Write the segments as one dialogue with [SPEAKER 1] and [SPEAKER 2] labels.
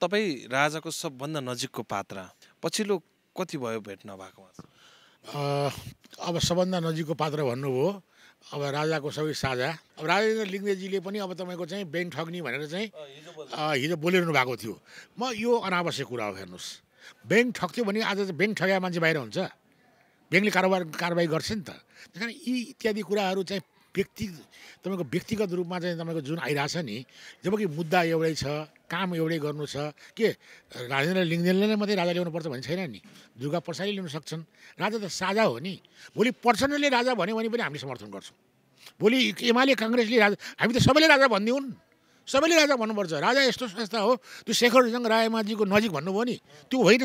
[SPEAKER 1] तपाईँ राजाको सबभन्दा नजिकको पात्र पछिल्लो कति भयो भेट नभएकोमा
[SPEAKER 2] अब सबभन्दा नजिकको पात्र भन्नुभयो अब राजाको सबै साझा अब राजेन्द्र लिङ्गेजीले पनि अब तपाईँको चाहिँ ब्याङ्क ठग्ने भनेर चाहिँ हिजो बोलिरहनु भएको थियो म यो अनावश्यक कुरा हो हेर्नुहोस् ब्याङ्क ठग्थ्यो भने आज चाहिँ ब्याङ्क ठग्या मान्छे बाहिर हुन्छ ब्याङ्कले कारोबार कारवाही गर्छ नि त त्यस कारण यी इत्यादि कुराहरू चाहिँ व्यक्ति तपाईँको व्यक्तिगत रूपमा चाहिँ तपाईँको जुन आइरहेछ नि जब कि मुद्दा एउटै छ काम एउटै गर्नु छ के राजेन्द्र लिङ्गदेनले नै मात्रै राजा ल्याउनुपर्छ भन्ने छैन नि दुर्गा प्रसादले ल्याउन सक्छन् राजा त साझा हो नि भोलि प्रचण्डले राजा भन्यो भने पनि हामीले समर्थन गर्छौँ भोलि एमाले काङ्ग्रेसले राजा हामी त सबैले राजा भनिदिउन् सबैले राजा भन्नुपर्छ राजा यस्तो संस्था हो त्यो शेखरसँग रायमाझीको नजिक भन्नुभयो नि त्यो होइन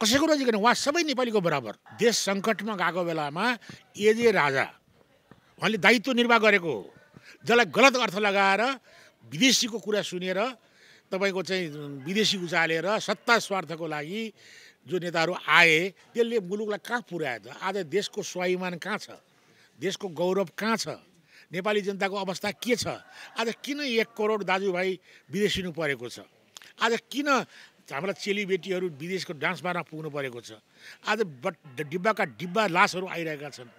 [SPEAKER 2] कसैको नजिक होइन उहाँ सबै नेपालीको बराबर देश सङ्कटमा गएको बेलामा एज ए राजा उहाँले दायित्व निर्वाह गरेको हो जसलाई गलत अर्थ लगाएर विदेशीको कुरा सुनेर तपाईँको चाहिँ विदेशी उचालेर सत्ता स्वार्थको लागि जो नेताहरू आए त्यसले मुलुकलाई कहाँ पुर्यायो त आज देशको स्वाभिमान कहाँ छ देशको गौरव कहाँ छ नेपाली जनताको अवस्था के छ आज किन एक करोड दाजुभाइ विदेशिनु परेको छ आज किन हाम्रा चेलीबेटीहरू विदेशको डान्स बारमा पुग्नु परेको छ आज बट डिब्बाका डिब्बा लासहरू आइरहेका छन्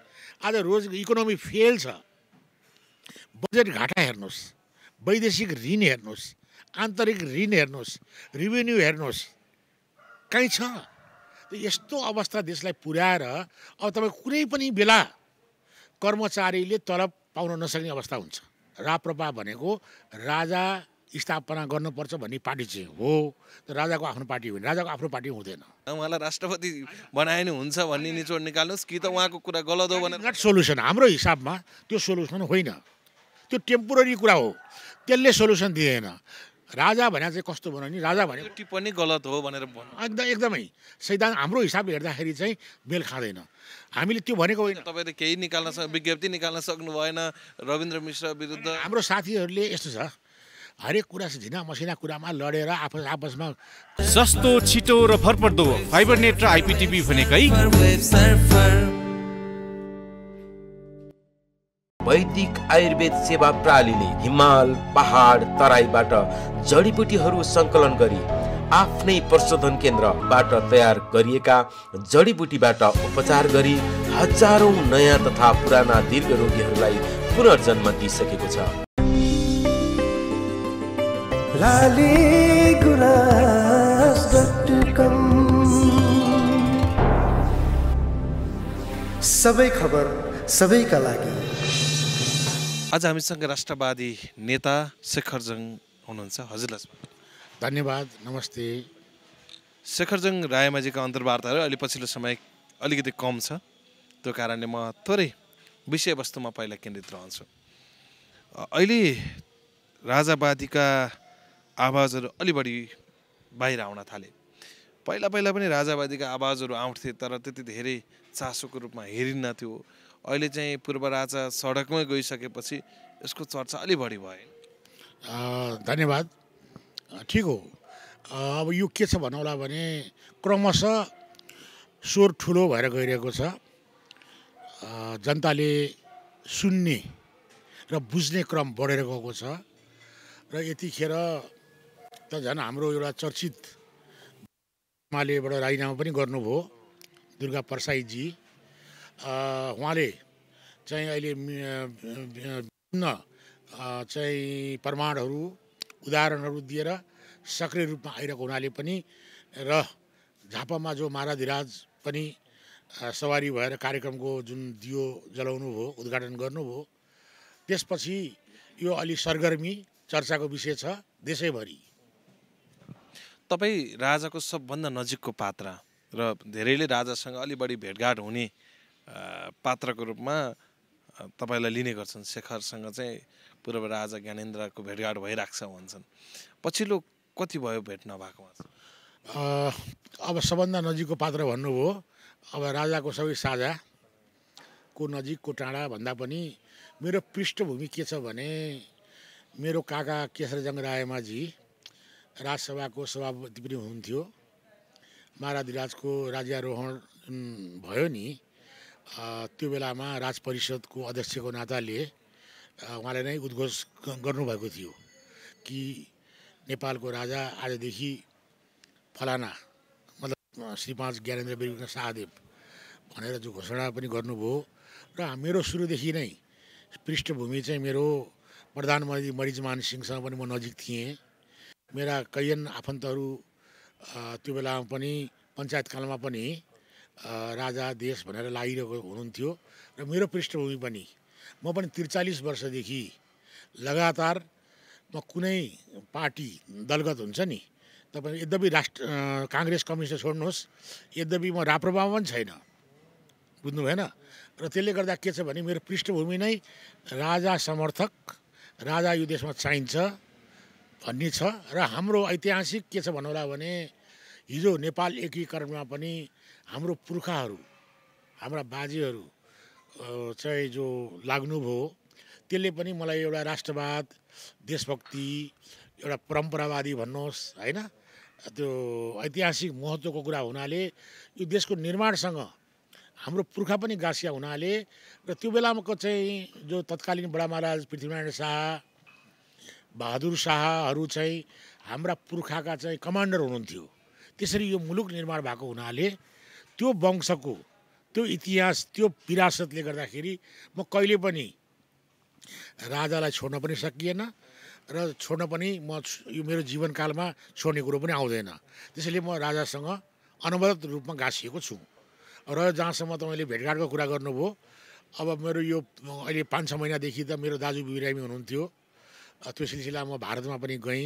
[SPEAKER 2] आज रोज इकोनोमी फेल छ बजेट घाटा हेर्नुहोस् वैदेशिक ऋण हेर्नुहोस् आन्तरिक ऋण हेर्नुहोस् रिभेन्यू हेर्नुहोस् कहीँ छ यस्तो अवस्था देशलाई पुर्याएर अब तपाईँ कुनै पनि बेला कर्मचारीले तलब पाउन नसक्ने अवस्था हुन्छ राप्रपा भनेको राजा स्थापना गर्नुपर्छ भन्ने पार्टी चाहिँ हो राजाको आफ्नो पार्टी हो राजाको आफ्नो पार्टी हुँदैन
[SPEAKER 1] उहाँलाई राष्ट्रपति
[SPEAKER 2] बनाए हुन्छ
[SPEAKER 1] भन्ने निचोड निकाल्नुहोस् कि त उहाँको कुरा गलत हो भने
[SPEAKER 2] सोल्युसन हाम्रो हिसाबमा त्यो सोल्युसन होइन त्यो टेम्पोररी कुरा हो त्यसले सोल्युसन दिएन राजा भने चाहिँ कस्तो भनौँ नि राजा भने
[SPEAKER 1] टिप्पणी गलत हो भनेर
[SPEAKER 2] एकदम एकदमै सैद्धान्त हाम्रो हिसाबले हेर्दाखेरि चाहिँ मेल खाँदैन
[SPEAKER 1] हामीले त्यो भनेको होइन तपाईँले केही निकाल्न सक् विज्ञप्ति निकाल्न सक्नु भएन रविन्द्र
[SPEAKER 2] मिश्र विरुद्ध हाम्रो साथीहरूले यस्तो छ हरेक कुरा झिना मसिना कुरामा लडेर आपस आपसमा सस्तो छिटो र भरपर्दो फाइबर नेट र आइपिटिभी भनेकै वैदिक आयुर्वेद सेवा प्रणालीले हिमाल पहाड तराईबाट जडीबुटीहरू सङ्कलन गरी आफ्नै प्रशोधन केन्द्रबाट तयार गरिएका जडीबुटीबाट उपचार गरी हजारौँ नयाँ तथा पुराना दीर्घ रोगीहरूलाई पुनर्जन्म दिइसकेको छ सबै खबर सबैका लागि
[SPEAKER 1] आज हामीसँग राष्ट्रवादी नेता शेखरजङ हुनुहुन्छ हजुरलाई धन्यवाद नमस्ते शेखरजङ रायमाझीका अन्तर्वार्ताहरू अलि पछिल्लो समय अलिकति कम छ त्यो कारणले म थोरै विषयवस्तुमा पहिला केन्द्रित रहन्छु अहिले राजावादीका आवाजहरू अलि बढी बाहिर आउन थाले पहिला पहिला पनि राजावादीका आवाजहरू आउँथे तर त्यति धेरै चासोको रूपमा हेरिन्न थियो अहिले चाहिँ पूर्व राजा सडकमै गइसकेपछि यसको चर्चा अलि बढी
[SPEAKER 2] भयो धन्यवाद ठिक हो अब यो के छ भनौँला भने क्रमशः स्वर ठुलो भएर गइरहेको छ जनताले सुन्ने र बुझ्ने क्रम बढेर गएको छ र यतिखेर त झन् हाम्रो एउटा चर्चित मालेबाट राजीनामा पनि गर्नुभयो दुर्गा प्रसाईजी उहाँले चाहिँ अहिले विभिन्न चाहिँ प्रमाणहरू उदाहरणहरू दिएर सक्रिय रूपमा आइरहेको हुनाले पनि र झापामा जो महाराधिराज पनि सवारी भएर कार्यक्रमको जुन दियो जलाउनु भयो उद्घाटन गर्नुभयो त्यसपछि यो अलि सरगर्मी चर्चाको विषय छ देशैभरि
[SPEAKER 1] तपाईँ राजाको सबभन्दा नजिकको पात्र र धेरैले राजासँग अलि बढी भेटघाट हुने पात्रको रूपमा तपाईँलाई लिने गर्छन् शेखरसँग चाहिँ पूर्व राजा ज्ञानेन्द्रको भेटघाट भइरहेको छ भन्छन् पछिल्लो कति भयो भेट
[SPEAKER 2] नभएको अब सबभन्दा नजिकको पात्र भन्नुभयो अब राजाको सबै साझा को नजिकको टाढा भन्दा पनि मेरो पृष्ठभूमि के छ भने मेरो काका केशरजङ रायमाझी राजसभाको सभापति पनि हुनुहुन्थ्यो महाराज राजको राज्यारोहण जुन भयो नि त्यो बेलामा राज परिषदको अध्यक्षको नाताले उहाँले नै उद्घोष गर्नुभएको थियो कि नेपालको राजा आजदेखि फलाना मतलब श्री पाँच ज्ञानेन्द्र बेलुका शाहदेव भनेर जो घोषणा पनि गर्नुभयो र मेरो सुरुदेखि नै पृष्ठभूमि चाहिँ मेरो प्रधानमन्त्री मरिजमान सिंहसँग पनि म नजिक थिएँ मेरा कैयन आफन्तहरू त्यो बेलामा पनि पञ्चायतकालमा पनि राजा देश भनेर लागिरहेको हुनुहुन्थ्यो र मेरो पृष्ठभूमि पनि म पनि त्रिचालिस वर्षदेखि लगातार म कुनै पार्टी दलगत हुन्छ नि तपाईँ यद्यपि राष्ट्र काङ्ग्रेस कम्युनिस्ट छोड्नुहोस् यद्यपि म राप्रभाव पनि छैन बुझ्नु भएन र त्यसले गर्दा के छ भने मेरो पृष्ठभूमि नै राजा समर्थक राजा यो देशमा चाहिन्छ भन्ने छ र हाम्रो ऐतिहासिक के छ भन्नु होला भने हिजो नेपाल एकीकरणमा पनि हाम्रो पुर्खाहरू हाम्रा बाजेहरू चाहिँ जो लाग्नुभयो त्यसले पनि मलाई एउटा राष्ट्रवाद देशभक्ति एउटा परम्परावादी भन्नुहोस् होइन त्यो ऐतिहासिक महत्त्वको कुरा हुनाले यो देशको निर्माणसँग हाम्रो पुर्खा पनि गाँसिया हुनाले र त्यो बेलाको चाहिँ जो तत्कालीन बडा महाराज पृथ्वीनारायण शाह बहादुर शाहहरू चाहिँ हाम्रा पुर्खाका चाहिँ कमान्डर हुनुहुन्थ्यो त्यसरी यो मुलुक निर्माण भएको हुनाले त्यो वंशको त्यो इतिहास त्यो विरासतले गर्दाखेरि म कहिले पनि राजालाई छोड्न पनि सकिएन र छोड्न पनि म यो मेरो जीवनकालमा छोड्ने कुरो पनि आउँदैन त्यसैले म राजासँग अनवरत रूपमा गाँसिएको छु र जहाँसम्म तपाईँले भेटघाटको कुरा गर्नुभयो अब मेरो यो अहिले पाँच छ महिनादेखि त मेरो दाजु बिरामी हुनुहुन्थ्यो त्यो सिलसिला म भारतमा पनि गएँ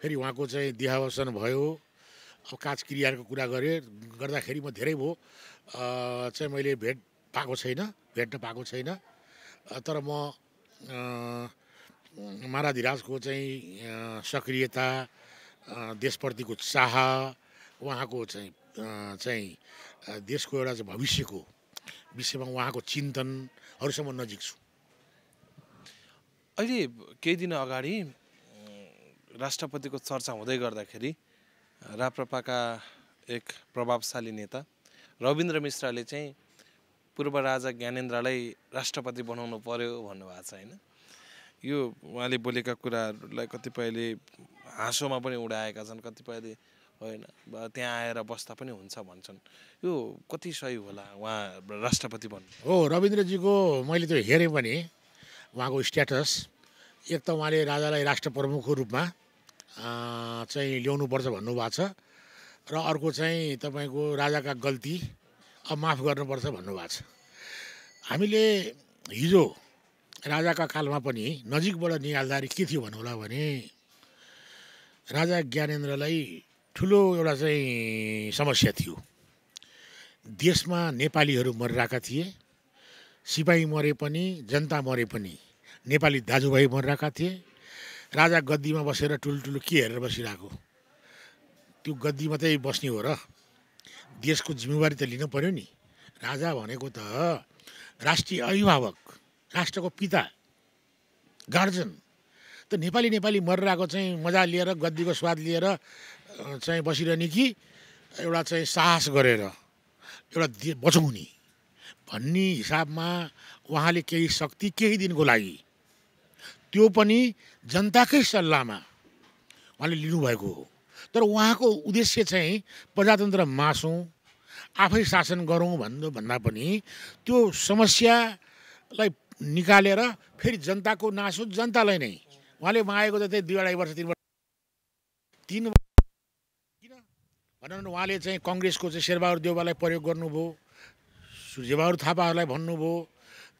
[SPEAKER 2] फेरि उहाँको चाहिँ देहावसन भयो अब काज क्रियाहरूको कुरा गरेँ गर्दाखेरि म धेरै भयो चाहिँ मैले भेट पाएको छैन भेट्न पाएको छैन तर म महाराधिराजको चाहिँ सक्रियता देशप्रतिको चाह उहाँको चाहिँ चाहिँ देशको एउटा चाहिँ भविष्यको विषयमा उहाँको चिन्तनहरूसम्म नजिक छु
[SPEAKER 1] अहिले केही दिन अगाडि राष्ट्रपतिको चर्चा हुँदै गर्दाखेरि राप्रपाका एक प्रभावशाली नेता रविन्द्र मिश्रले चाहिँ पूर्व राजा ज्ञानेन्द्रलाई राष्ट्रपति बनाउनु पर्यो भन्नुभएको छ होइन यो उहाँले बोलेका कुराहरूलाई कतिपयले हाँसोमा पनि उडाएका छन् कतिपयले होइन त्यहाँ आएर बस्दा पनि हुन्छ भन्छन् यो कति सही होला उहाँ राष्ट्रपति भन्नु
[SPEAKER 2] हो रविन्द्रजीको मैले त्यो हेरेँ भने उहाँको स्ट्याटस एक त उहाँले राजालाई राष्ट्र प्रमुखको रूपमा चाहिँ ल्याउनुपर्छ भन्नुभएको छ र अर्को चाहिँ तपाईँको राजाका गल्ती अब माफ गर्नुपर्छ भन्नुभएको छ हामीले हिजो राजाका कालमा पनि नजिकबाट निहाल्दाखेरि के थियो भन्नु होला भने राजा ज्ञानेन्द्रलाई ठुलो एउटा चाहिँ समस्या थियो देशमा नेपालीहरू मरिरहेका थिए सिपाही मरे पनि जनता मरे पनि नेपाली दाजुभाइ मरिरहेका थिए राजा गद्दीमा बसेर ठुल्ठुलो के हेरेर बसिरहेको त्यो गद्दी मात्रै बस्ने हो र देशको जिम्मेवारी त लिनु पऱ्यो नि राजा भनेको त राष्ट्रिय अभिभावक राष्ट्रको पिता गार्जन त नेपाली नेपाली मरिरहेको चाहिँ मजा लिएर गद्दीको स्वाद लिएर चाहिँ बसिरहने कि एउटा चाहिँ साहस गरेर एउटा बचाउने भन्ने हिसाबमा उहाँले केही शक्ति केही दिनको लागि त्यो पनि जनताकै सल्लाहमा उहाँले लिनुभएको हो तर उहाँको उद्देश्य चाहिँ प्रजातन्त्र मासौँ आफै शासन गरौँ भन्दा भन्दा पनि त्यो समस्यालाई निकालेर फेरि जनताको नासो जनतालाई नै उहाँले मागेको त त्यही दुई अढाई वर्ष तिन वर्ष तिन किन भनौँ उहाँले चाहिँ कङ्ग्रेसको चाहिँ शेरबहादुर देवबालाई प्रयोग गर्नुभयो सूर्यबहादुर थापाहरूलाई भन्नुभयो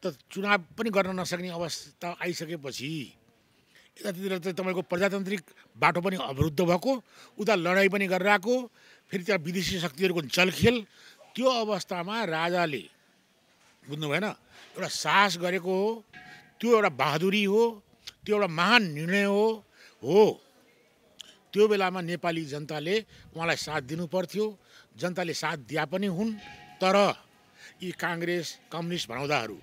[SPEAKER 2] त चुनाव पनि गर्न नसक्ने अवस्था आइसकेपछि यतातिर चाहिँ तपाईँको प्रजातान्त्रिक बाटो पनि अवरुद्ध भएको उता लडाइँ पनि गरेर फेरि त्यहाँ विदेशी शक्तिहरूको चलखेल त्यो अवस्थामा राजाले बुझ्नु भएन एउटा साहस गरेको हो त्यो एउटा बहादुरी हो त्यो एउटा महान निर्णय हो हो त्यो बेलामा नेपाली जनताले उहाँलाई साथ दिनु पर्थ्यो जनताले साथ दिए पनि हुन् तर यी काङ्ग्रेस कम्युनिस्ट भनाउँदाहरू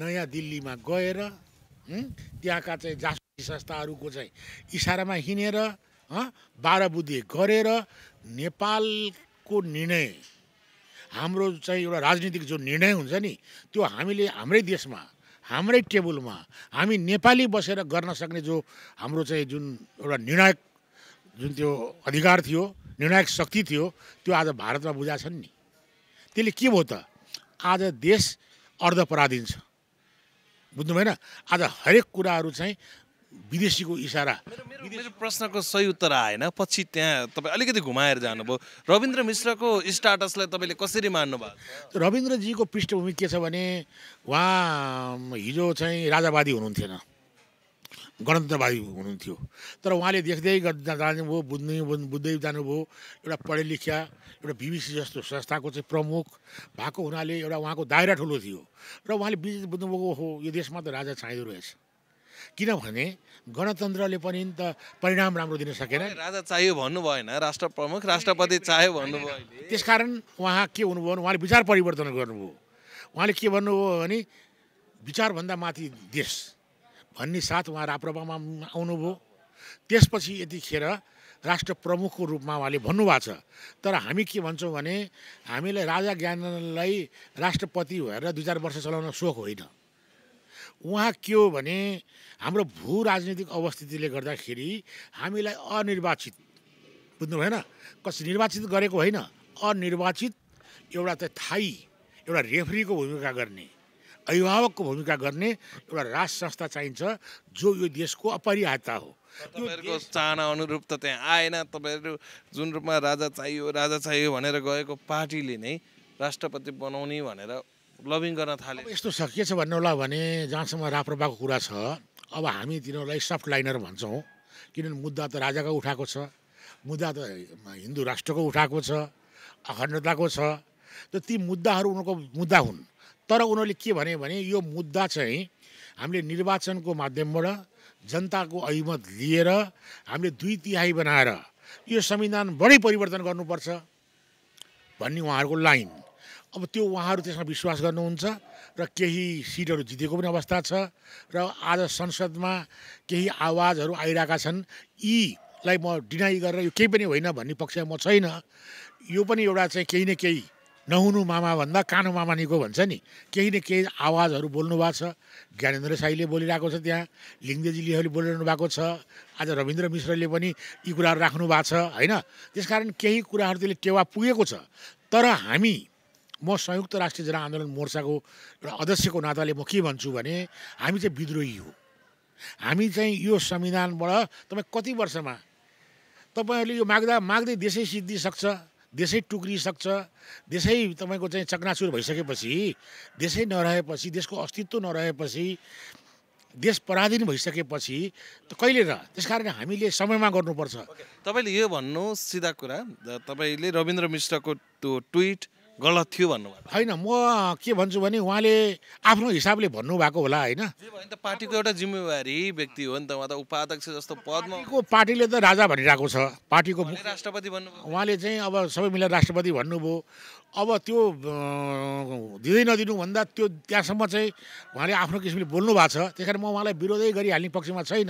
[SPEAKER 2] नयाँ दिल्लीमा गएर त्यहाँका चाहिँ जासुसी संस्थाहरूको चाहिँ इसारामा हिँडेर बाह्र बुद्धि गरेर नेपालको निर्णय हाम्रो चाहिँ एउटा राजनीतिक जो निर्णय हुन्छ नि त्यो हामीले हाम्रै देशमा हाम्रै टेबलमा हामी नेपाली बसेर गर्न सक्ने जो हाम्रो चाहिँ जुन एउटा निर्णायक जुन त्यो अधिकार थियो निर्णायक शक्ति थियो त्यो आज भारतमा बुझाएको छन् नि त्यसले के भयो त आज देश अर्धपराधीन छ बुझ्नु भएन आज हरेक कुराहरू चाहिँ विदेशीको इसारा मेरो
[SPEAKER 1] प्रश्नको सही उत्तर आएन पछि त्यहाँ तपाईँ अलिकति घुमाएर जानुभयो रविन्द्र मिश्रको स्टाटसलाई तपाईँले कसरी मान्नुभयो
[SPEAKER 2] रविन्द्रजीको पृष्ठभूमि के छ भने उहाँ हिजो चाहिँ राजावादी हुनुहुन्थेन गणतन्त्रवादी हुनुहुन्थ्यो तर उहाँले देख्दै जानुभयो बुझ्ने बुझ्दै जानुभयो एउटा पढे लेखिया एउटा बिबिसी जस्तो संस्थाको चाहिँ प्रमुख भएको हुनाले एउटा उहाँको दायरा ठुलो थियो र उहाँले बिच बुझ्नुभएको हो यो देशमा त राजा छाइदो रहेछ किनभने गणतन्त्रले पनि त परिणाम राम्रो दिन सकेन
[SPEAKER 1] राजा चाहियो भन्नु भएन राष्ट्र प्रमुख राष्ट्रपति चाहियो भन्नुभयो
[SPEAKER 2] त्यसकारण उहाँ के हुनुभयो भने उहाँले विचार परिवर्तन गर्नुभयो उहाँले के भन्नुभयो भने विचारभन्दा माथि देश भन्ने साथ उहाँ राप्रपामा आउनुभयो त्यसपछि यतिखेर राष्ट्र प्रमुखको रूपमा उहाँले भन्नुभएको छ तर हामी के भन्छौँ भने हामीलाई राजा ज्ञानलाई राष्ट्रपति भएर दुई चार वर्ष चलाउन सोख होइन उहाँ के हो भने हाम्रो भू राजनीतिक अवस्थितिले गर्दाखेरि हामीलाई अनिर्वाचित बुझ्नु भएन कस निर्वाचित गरेको होइन अनिर्वाचित एउटा चाहिँ थाई एउटा रेफ्रीको भूमिका गर्ने अभिभावकको भूमिका गर्ने एउटा राज संस्था चाहिन्छ जो यो देशको अपरिहार्यता हो
[SPEAKER 1] तपाईँहरूको चाहना अनुरूप त त्यहाँ आएन तपाईँहरू जुन रूपमा राजा चाहियो राजा चाहियो भनेर गएको पार्टीले नै राष्ट्रपति बनाउने भनेर लभिङ गर्न थाले
[SPEAKER 2] यस्तो के सकिएछ भन्नुहोला भने जहाँसम्म राप्रपाको कुरा छ अब हामी तिनीहरूलाई सफ्ट लाइनर भन्छौँ किनभने मुद्दा त राजाको उठाएको छ मुद्दा त हिन्दू राष्ट्रको उठाएको छ अखण्डताको छ त ती मुद्दाहरू उनीहरूको मुद्दा हुन् तर उनीहरूले के भने भने यो मुद्दा चाहिँ हामीले निर्वाचनको माध्यमबाट जनताको अहिमत लिएर हामीले दुई तिहाई बनाएर यो संविधान बढी परिवर्तन गर्नुपर्छ भन्ने उहाँहरूको लाइन अब त्यो उहाँहरू त्यसमा विश्वास गर्नुहुन्छ र केही सिटहरू जितेको पनि अवस्था छ र आज संसदमा केही आवाजहरू आइरहेका छन् यीलाई म डिनाई गरेर यो केही पनि होइन भन्ने पक्षमा म छैन यो पनि एउटा चाहिँ केही न केही नहुनु मामा भन्दा कानु मामा निको भन्छ नि केही न केही आवाजहरू बोल्नु भएको छ ज्ञानेन्द्र साईले बोलिरहेको छ त्यहाँ लिङ्गेजीलेहरूले बोलिरहनु भएको छ आज रविन्द्र मिश्रले पनि यी कुराहरू राख्नु भएको छ होइन त्यस कारण केही कुराहरू त्यसले टेवा पुगेको छ तर हामी म संयुक्त राष्ट्रिय जनआन्दोलन मोर्चाको एउटा अध्यक्षको नाताले म के भन्छु भने हामी चाहिँ विद्रोही हो हामी चाहिँ यो संविधानबाट तपाईँ कति वर्षमा तपाईँहरूले यो माग्दा माग्दै देशै सिद्धि सक्छ देशै टुक्रिसक्छ देशै तपाईँको चाहिँ चकनाचुर भइसकेपछि देशै नरहेपछि देशको अस्तित्व नरहेपछि देश पराधीन भइसकेपछि त कहिले र त्यस कारण हामीले समयमा गर्नुपर्छ okay. तपाईँले यो भन्नु
[SPEAKER 1] सिधा कुरा तपाईँले रविन्द्र मिश्रको त्यो ट्विट गलत थियो भन्नुभयो
[SPEAKER 2] होइन म के भन्छु भने उहाँले आफ्नो हिसाबले भन्नुभएको होला होइन
[SPEAKER 1] पार्टीको एउटा जिम्मेवारी व्यक्ति हो नि त उहाँ त उपाध्यक्ष जस्तो पदमा
[SPEAKER 2] पार्टीले त राजा भनिरहेको छ पार्टीको राष्ट्रपति भन्नु उहाँले चाहिँ अब सबै मिलेर राष्ट्रपति भन्नुभयो अब त्यो दिँदै नदिनुभन्दा त्यो त्यहाँसम्म चाहिँ उहाँले आफ्नो किसिमले बोल्नु भएको छ त्यस कारण म उहाँलाई विरोधै गरिहाल्ने पक्षमा छैन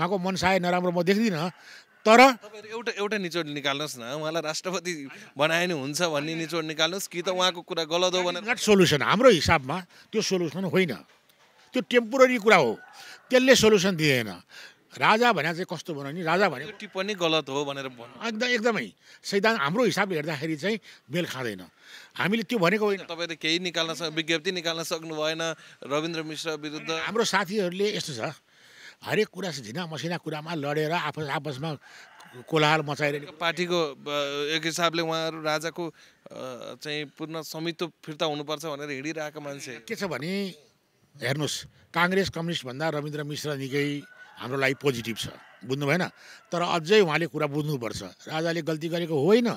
[SPEAKER 2] उहाँको मनसाय नराम्रो म देख्दिनँ तर
[SPEAKER 1] एउटा एउटा निचोड निकाल्नुहोस् न उहाँलाई राष्ट्रपति बनाए नि हुन्छ भन्ने निचोड निकाल्नुहोस् कि त उहाँको कुरा गलत हो भनेर
[SPEAKER 2] सोल्युसन हाम्रो हिसाबमा त्यो सोल्युसन होइन त्यो टेम्पोररी कुरा हो त्यसले सोल्युसन दिएन राजा भनेर चाहिँ कस्तो नि राजा भने टिप्पणी गलत हो भनेर एकदम एकदमै सैद्धान्त हाम्रो हिसाबले हेर्दाखेरि चाहिँ मेल खाँदैन हामीले त्यो भनेको होइन तपाईँले केही
[SPEAKER 1] निकाल्न विज्ञप्ति निकाल्न सक्नु भएन रविन्द्र मिश्र विरुद्ध
[SPEAKER 2] हाम्रो साथीहरूले यस्तो छ हरेक कुरा झिना मसिना कुरामा लडेर आपस आपसमा कोलाहल मचाइरहेको
[SPEAKER 1] पार्टीको एक हिसाबले उहाँहरू राजाको चाहिँ पूर्ण स्वामित्व फिर्ता हुनुपर्छ
[SPEAKER 2] भनेर हिँडिरहेको मान्छे के छ भने हेर्नुहोस् काङ्ग्रेस कम्युनिस्टभन्दा रविन्द्र मिश्र निकै हाम्रो लागि पोजिटिभ छ बुझ्नु भएन तर अझै उहाँले कुरा बुझ्नुपर्छ राजाले गल्ती गरेको होइन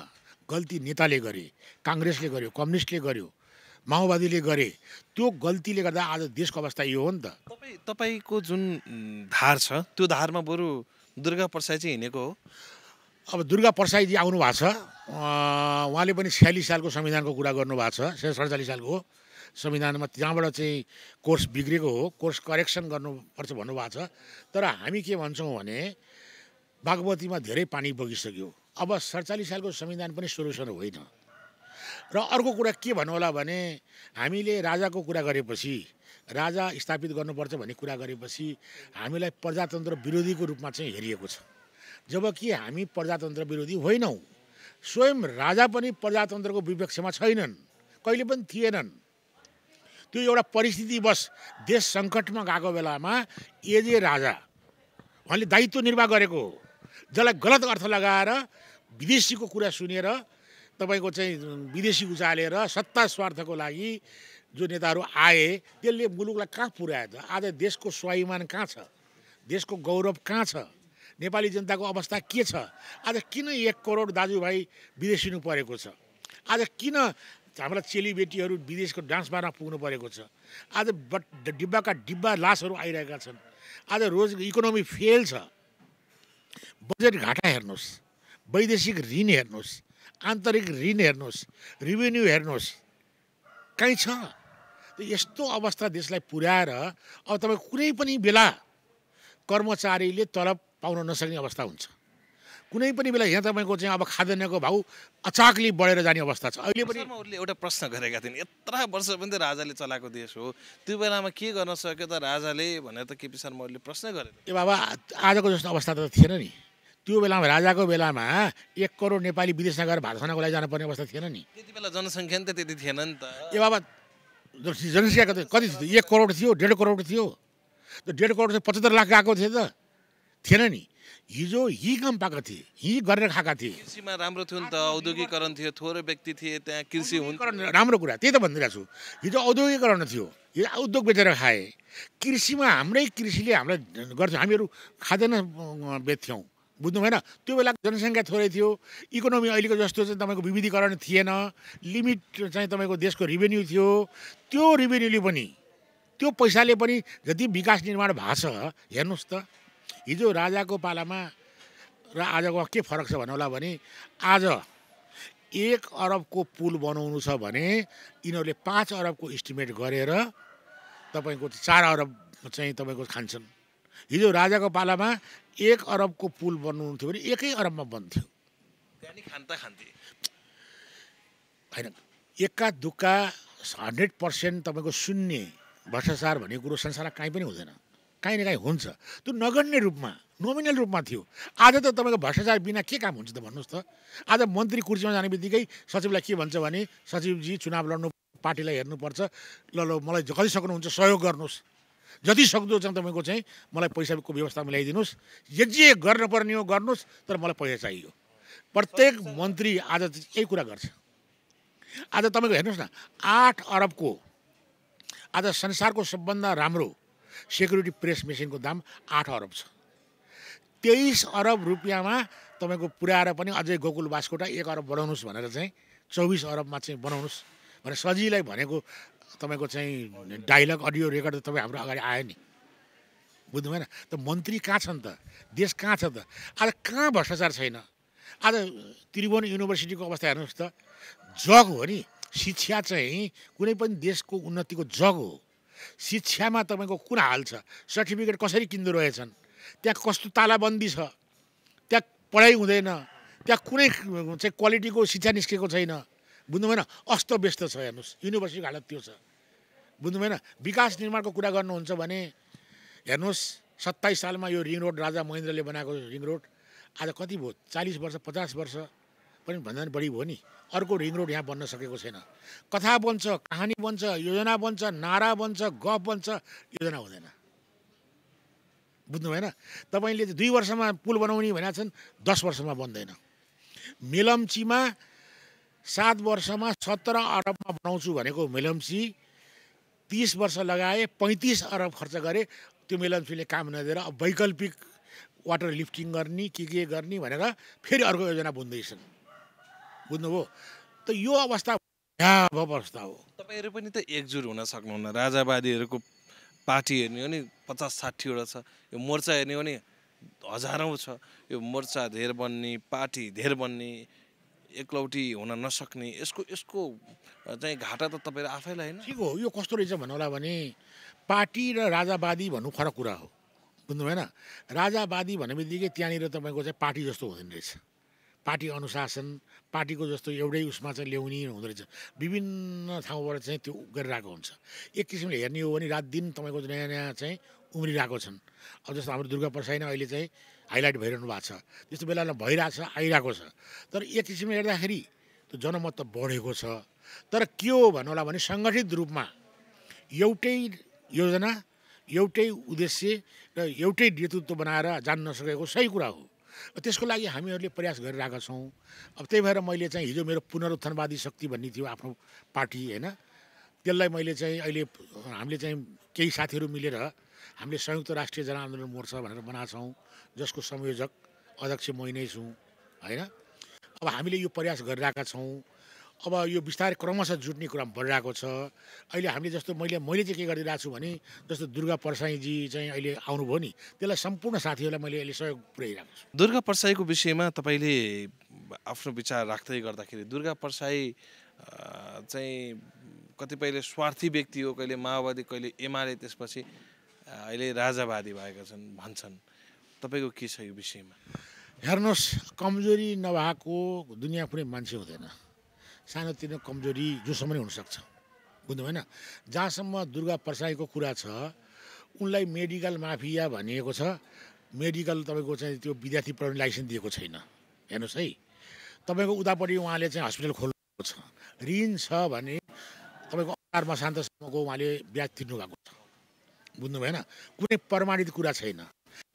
[SPEAKER 2] गल्ती नेताले गरे काङ्ग्रेसले गर्यो कम्युनिस्टले गर्यो माओवादीले गरे त्यो गल्तीले गर्दा आज देशको अवस्था यो हो नि त तपाईँ तपाईँको जुन धार छ त्यो धारमा बरु दुर्गा प्रसाई चाहिँ हिँडेको हो अब दुर्गा प्रसाईजी आउनु भएको छ उहाँले पनि छ्यालिस सालको संविधानको कुरा गर्नुभएको छ सडचालिस सालको संविधानमा त्यहाँबाट चाहिँ कोर्स बिग्रेको हो कोर्स करेक्सन गर्नुपर्छ भन्नुभएको छ तर हामी के भन्छौँ भने बागमतीमा धेरै पानी बगिसक्यो अब सडचालिस सालको संविधान पनि सोल्युसन होइन र अर्को कुरा के भन्नु होला भने हामीले राजाको कुरा गरेपछि राजा स्थापित गर्नुपर्छ भन्ने कुरा गरेपछि हामीलाई प्रजातन्त्र विरोधीको रूपमा चाहिँ हेरिएको छ जबकि हामी प्रजातन्त्र विरोधी होइनौँ स्वयं राजा पनि प्रजातन्त्रको विपक्षमा छैनन् कहिले पनि थिएनन् त्यो एउटा परिस्थितिवश देश सङ्कटमा गएको बेलामा एजे राजा उहाँले दायित्व निर्वाह गरेको हो जसलाई गलत अर्थ लगाएर विदेशीको कुरा सुनेर तपाईँको चाहिँ विदेशी उचालेर सत्ता स्वार्थको लागि जो नेताहरू आए त्यसले मुलुकलाई कहाँ पुर्यायो त आज देशको स्वाभिमान कहाँ छ देशको गौरव कहाँ छ नेपाली जनताको अवस्था के छ आज किन एक करोड दाजुभाइ विदेशिनु परेको छ आज किन हाम्रा चेलीबेटीहरू विदेशको डान्स बारमा पुग्नु परेको छ आज बट डिब्बाका डिब्बा लासहरू आइरहेका छन् आज रोज इकोनोमी फेल छ बजेट घाटा हेर्नुहोस् वैदेशिक ऋण हेर्नुहोस् आन्तरिक ऋण हेर्नुहोस् रिभेन्यू हेर्नुहोस् कहीँ छ यस्तो अवस्था देशलाई पुर्याएर अब तपाईँ कुनै पनि बेला कर्मचारीले तलब पाउन नसक्ने अवस्था हुन्छ कुनै पनि बेला यहाँ तपाईँको चाहिँ अब खाद्यान्नको भाउ अचाकली बढेर जाने अवस्था छ अहिले पनि
[SPEAKER 1] उसले एउटा प्रश्न गरेका थिइन् यत्र वर्ष पनि राजाले चलाएको देश हो त्यो बेलामा के गर्न सक्यो त राजाले भनेर त केपी शर्मा उसले प्रश्न
[SPEAKER 2] गरे ए बाबा आजको जस्तो अवस्था त थिएन नि त्यो बेलामा राजाको बेलामा एक करोड नेपाली विदेशमा गएर भाषणको लागि जानुपर्ने अवस्था थिएन नि त्यति
[SPEAKER 1] बेला जनसङ्ख्या नि त त्यति थिएन नि त
[SPEAKER 2] ए बाबा जनसङ्ख्या कति थियो एक करोड थियो डेढ करोड थियो त डेढ करोड चाहिँ पचहत्तर लाख गएको थियो त थिएन नि हिजो हि काम पाएको थिए हि गरेर खाएका थिए कृषिमा
[SPEAKER 1] राम्रो थियो नि त औद्योगिकरण थियो थोरै व्यक्ति थिए त्यहाँ कृषि
[SPEAKER 2] राम्रो कुरा त्यही त भनिदिरहेको छु हिजो औद्योगिकरण थियो हिजो उद्योग बेचेर खाए कृषिमा हाम्रै कृषिले हामीलाई गर्थ्यौँ हामीहरू खाँदैन बेच्थ्यौँ बुझ्नु भएन त्यो बेला जनसङ्ख्या थोरै थियो इकोनोमी अहिलेको जस्तो चाहिँ तपाईँको विविधीकरण थिएन लिमिट चाहिँ तपाईँको देशको रेभेन्यू थियो त्यो रेभेन्यूले पनि त्यो पैसाले पनि जति विकास निर्माण भएको छ हेर्नुहोस् त हिजो राजाको पालामा र आजको के फरक छ भनौँला भने आज एक अरबको पुल बनाउनु छ भने यिनीहरूले पाँच अरबको इस्टिमेट गरेर तपाईँको चार अरब चाहिँ तपाईँको खान्छन् हिजो राजाको पालामा एक अरबको पुल बनाउनुहुन्थ्यो भने एकै अरबमा बन्थ्यो होइन एक्का दुक्का हन्ड्रेड पर्सेन्ट तपाईँको शून्य भ्रष्टाचार भन्ने कुरो संसारमा काहीँ पनि हुँदैन काहीँ न काहीँ हुन्छ त्यो नगण्य रूपमा नोमिनल रूपमा थियो आज त तपाईँको भ्रष्टाचार बिना के काम हुन्छ त भन्नुहोस् त आज मन्त्री कुर्सीमा जाने बित्तिकै सचिवलाई के भन्छ भने सचिवजी चुनाव लड्नु पार्टीलाई हेर्नुपर्छ ल ल मलाई जति सक्नुहुन्छ सहयोग गर्नुहोस् जति सक्दो चाहिँ तपाईँको चाहिँ मलाई पैसाको व्यवस्था मिलाइदिनुहोस् जे जे गर्नुपर्ने हो गर्नुहोस् तर मलाई पैसा चाहियो प्रत्येक मन्त्री आज यही कुरा गर्छ आज तपाईँको हेर्नुहोस् न आठ अरबको आज संसारको सबभन्दा राम्रो सेक्युरिटी प्रेस मेसिनको दाम आठ अरब छ तेइस अरब रुपियाँमा तपाईँको पुऱ्याएर पनि अझै गोकुल बास्कोटा एक अरब बढाउनुहोस् भनेर चाहिँ चौबिस अरबमा चाहिँ बनाउनुहोस् भनेर सजिलै भनेको तपाईँको चाहिँ डाइलग अडियो रेकर्ड त तपाईँ हाम्रो अगाडि आयो नि बुझ्नु भएन त मन्त्री कहाँ छन् त देश कहाँ छ त आज कहाँ भ्रष्टाचार छैन आज त्रिभुवन युनिभर्सिटीको अवस्था हेर्नुहोस् त जग हो नि शिक्षा चाहिँ कुनै पनि देशको उन्नतिको जग हो शिक्षामा तपाईँको कुन हाल छ सर्टिफिकेट कसरी किन्दो रहेछन् त्यहाँ कस्तो तालाबन्दी छ त्यहाँ पढाइ हुँदैन त्यहाँ कुनै चाहिँ क्वालिटीको शिक्षा निस्केको छैन बुझ्नु भएन व्यस्त छ हेर्नुहोस् युनिभर्सिटीको हालत त्यो छ बुझ्नु भएन विकास निर्माणको कुरा गर्नुहुन्छ भने हेर्नुहोस् सत्ताइस सालमा यो रिङ रोड राजा महेन्द्रले बनाएको रिङ रोड आज कति भयो चालिस वर्ष पचास वर्ष पनि भन्दा पनि बढी भयो नि अर्को रिङ रोड यहाँ बन्न सकेको छैन कथा बन्छ कहानी बन्छ योजना बन्छ नारा बन्छ गफ बन्छ योजना हुँदैन बुझ्नु भएन तपाईँले दुई वर्षमा पुल बनाउने भनेका छन् दस वर्षमा बन्दैन मेलम्चीमा सात वर्षमा सत्र अरबमा बनाउँछु भनेको मेलम्सी तिस वर्ष लगाए पैँतिस अरब खर्च गरे त्यो मेलम्सीले काम नदिएर अब वैकल्पिक वाटर लिफ्टिङ गर्ने के के गर्ने भनेर फेरि अर्को योजना बुझ्दैछन् बुझ्नुभयो त यो अवस्था अवस्था हो तपाईँहरू पनि त
[SPEAKER 1] एकजुट हुन सक्नुहुन्न राजावादीहरूको पार्टी हेर्ने हो नि पचास साठीवटा छ यो मोर्चा हेर्ने हो नि हजारौँ छ यो मोर्चा धेर बन्ने पार्टी धेर बन्ने एकलौटी हुन नसक्ने यसको यसको चाहिँ घाटा त तपाईँ आफैलाई होइन
[SPEAKER 2] ठिक हो यो कस्तो रहेछ भन्नुहोला भने पार्टी र राजावादी भन्नु फरक कुरा हो बुझ्नु भएन राजावादी भन्ने बित्तिकै त्यहाँनिर तपाईँको चाहिँ पार्टी जस्तो हुँदैन रहेछ पार्टी अनुशासन पार्टीको जस्तो एउटै उसमा चाहिँ ल्याउने हुँदो रहेछ विभिन्न ठाउँबाट चाहिँ त्यो गरिरहेको हुन्छ एक किसिमले हेर्ने हो भने रात दिन तपाईँको नयाँ नयाँ चाहिँ उम्रिरहेको छन् अब जस्तो हाम्रो दुर्गा प्रसाई नै अहिले चाहिँ हाइलाइट भइरहनु भएको छ त्यस्तो बेलामा भइरहेको छ आइरहेको छ तर एक किसिमले हेर्दाखेरि त्यो जनमत त बढेको छ तर के हो भन्नु होला भने सङ्गठित रूपमा एउटै योजना एउटै उद्देश्य र एउटै नेतृत्व बनाएर जान नसकेको सही कुरा हो त्यसको लागि हामीहरूले प्रयास गरिरहेका छौँ अब त्यही भएर मैले चाहिँ हिजो मेरो पुनरुत्थानवादी शक्ति भन्ने थियो आफ्नो पार्टी होइन त्यसलाई मैले चाहिँ अहिले हामीले चाहिँ केही साथीहरू मिलेर हामीले संयुक्त राष्ट्रिय जनआन्दोलन मोर्चा भनेर बनाएको छौँ जसको संयोजक अध्यक्ष मै नै छु होइन अब हामीले यो प्रयास गरिरहेका छौँ अब यो बिस्तारै क्रमशः जुट्ने कुरा बढिरहेको छ अहिले हामीले जस्तो मैले मैले चाहिँ के गरिरहेको छु भने जस्तो दुर्गा परसाईजी चाहिँ अहिले आउनुभयो नि त्यसलाई सम्पूर्ण साथीहरूलाई मैले अहिले सहयोग पुऱ्याइरहेको
[SPEAKER 1] छु दुर्गा परसाईको विषयमा तपाईँले आफ्नो विचार राख्दै गर्दाखेरि दुर्गा परसाई चाहिँ कतिपयले स्वार्थी व्यक्ति हो कहिले माओवादी कहिले एमाले त्यसपछि अहिले राजावादी भएका छन् भन्छन् तपाईँको के छ यो विषयमा
[SPEAKER 2] हेर्नुहोस् कमजोरी नभएको दुनियाँ कुनै मान्छे हुँदैन सानोतिनो कमजोरी जोसम्म नै हुनसक्छ बुझ्नु भएन जहाँसम्म दुर्गा प्रसाईको कुरा छ उनलाई मेडिकल माफिया भनिएको छ मेडिकल तपाईँको चाहिँ त्यो विद्यार्थी पढाउने लाइसेन्स दिएको छैन हेर्नुहोस् है तपाईँको उतापट्टि उहाँले चाहिँ हस्पिटल खोल्नु छ ऋण छ भने तपाईँको अठार मसान्तसम्मको उहाँले ब्याज तिर्नु भएको छ बुझ्नु भएन कुनै प्रमाणित कुरा छैन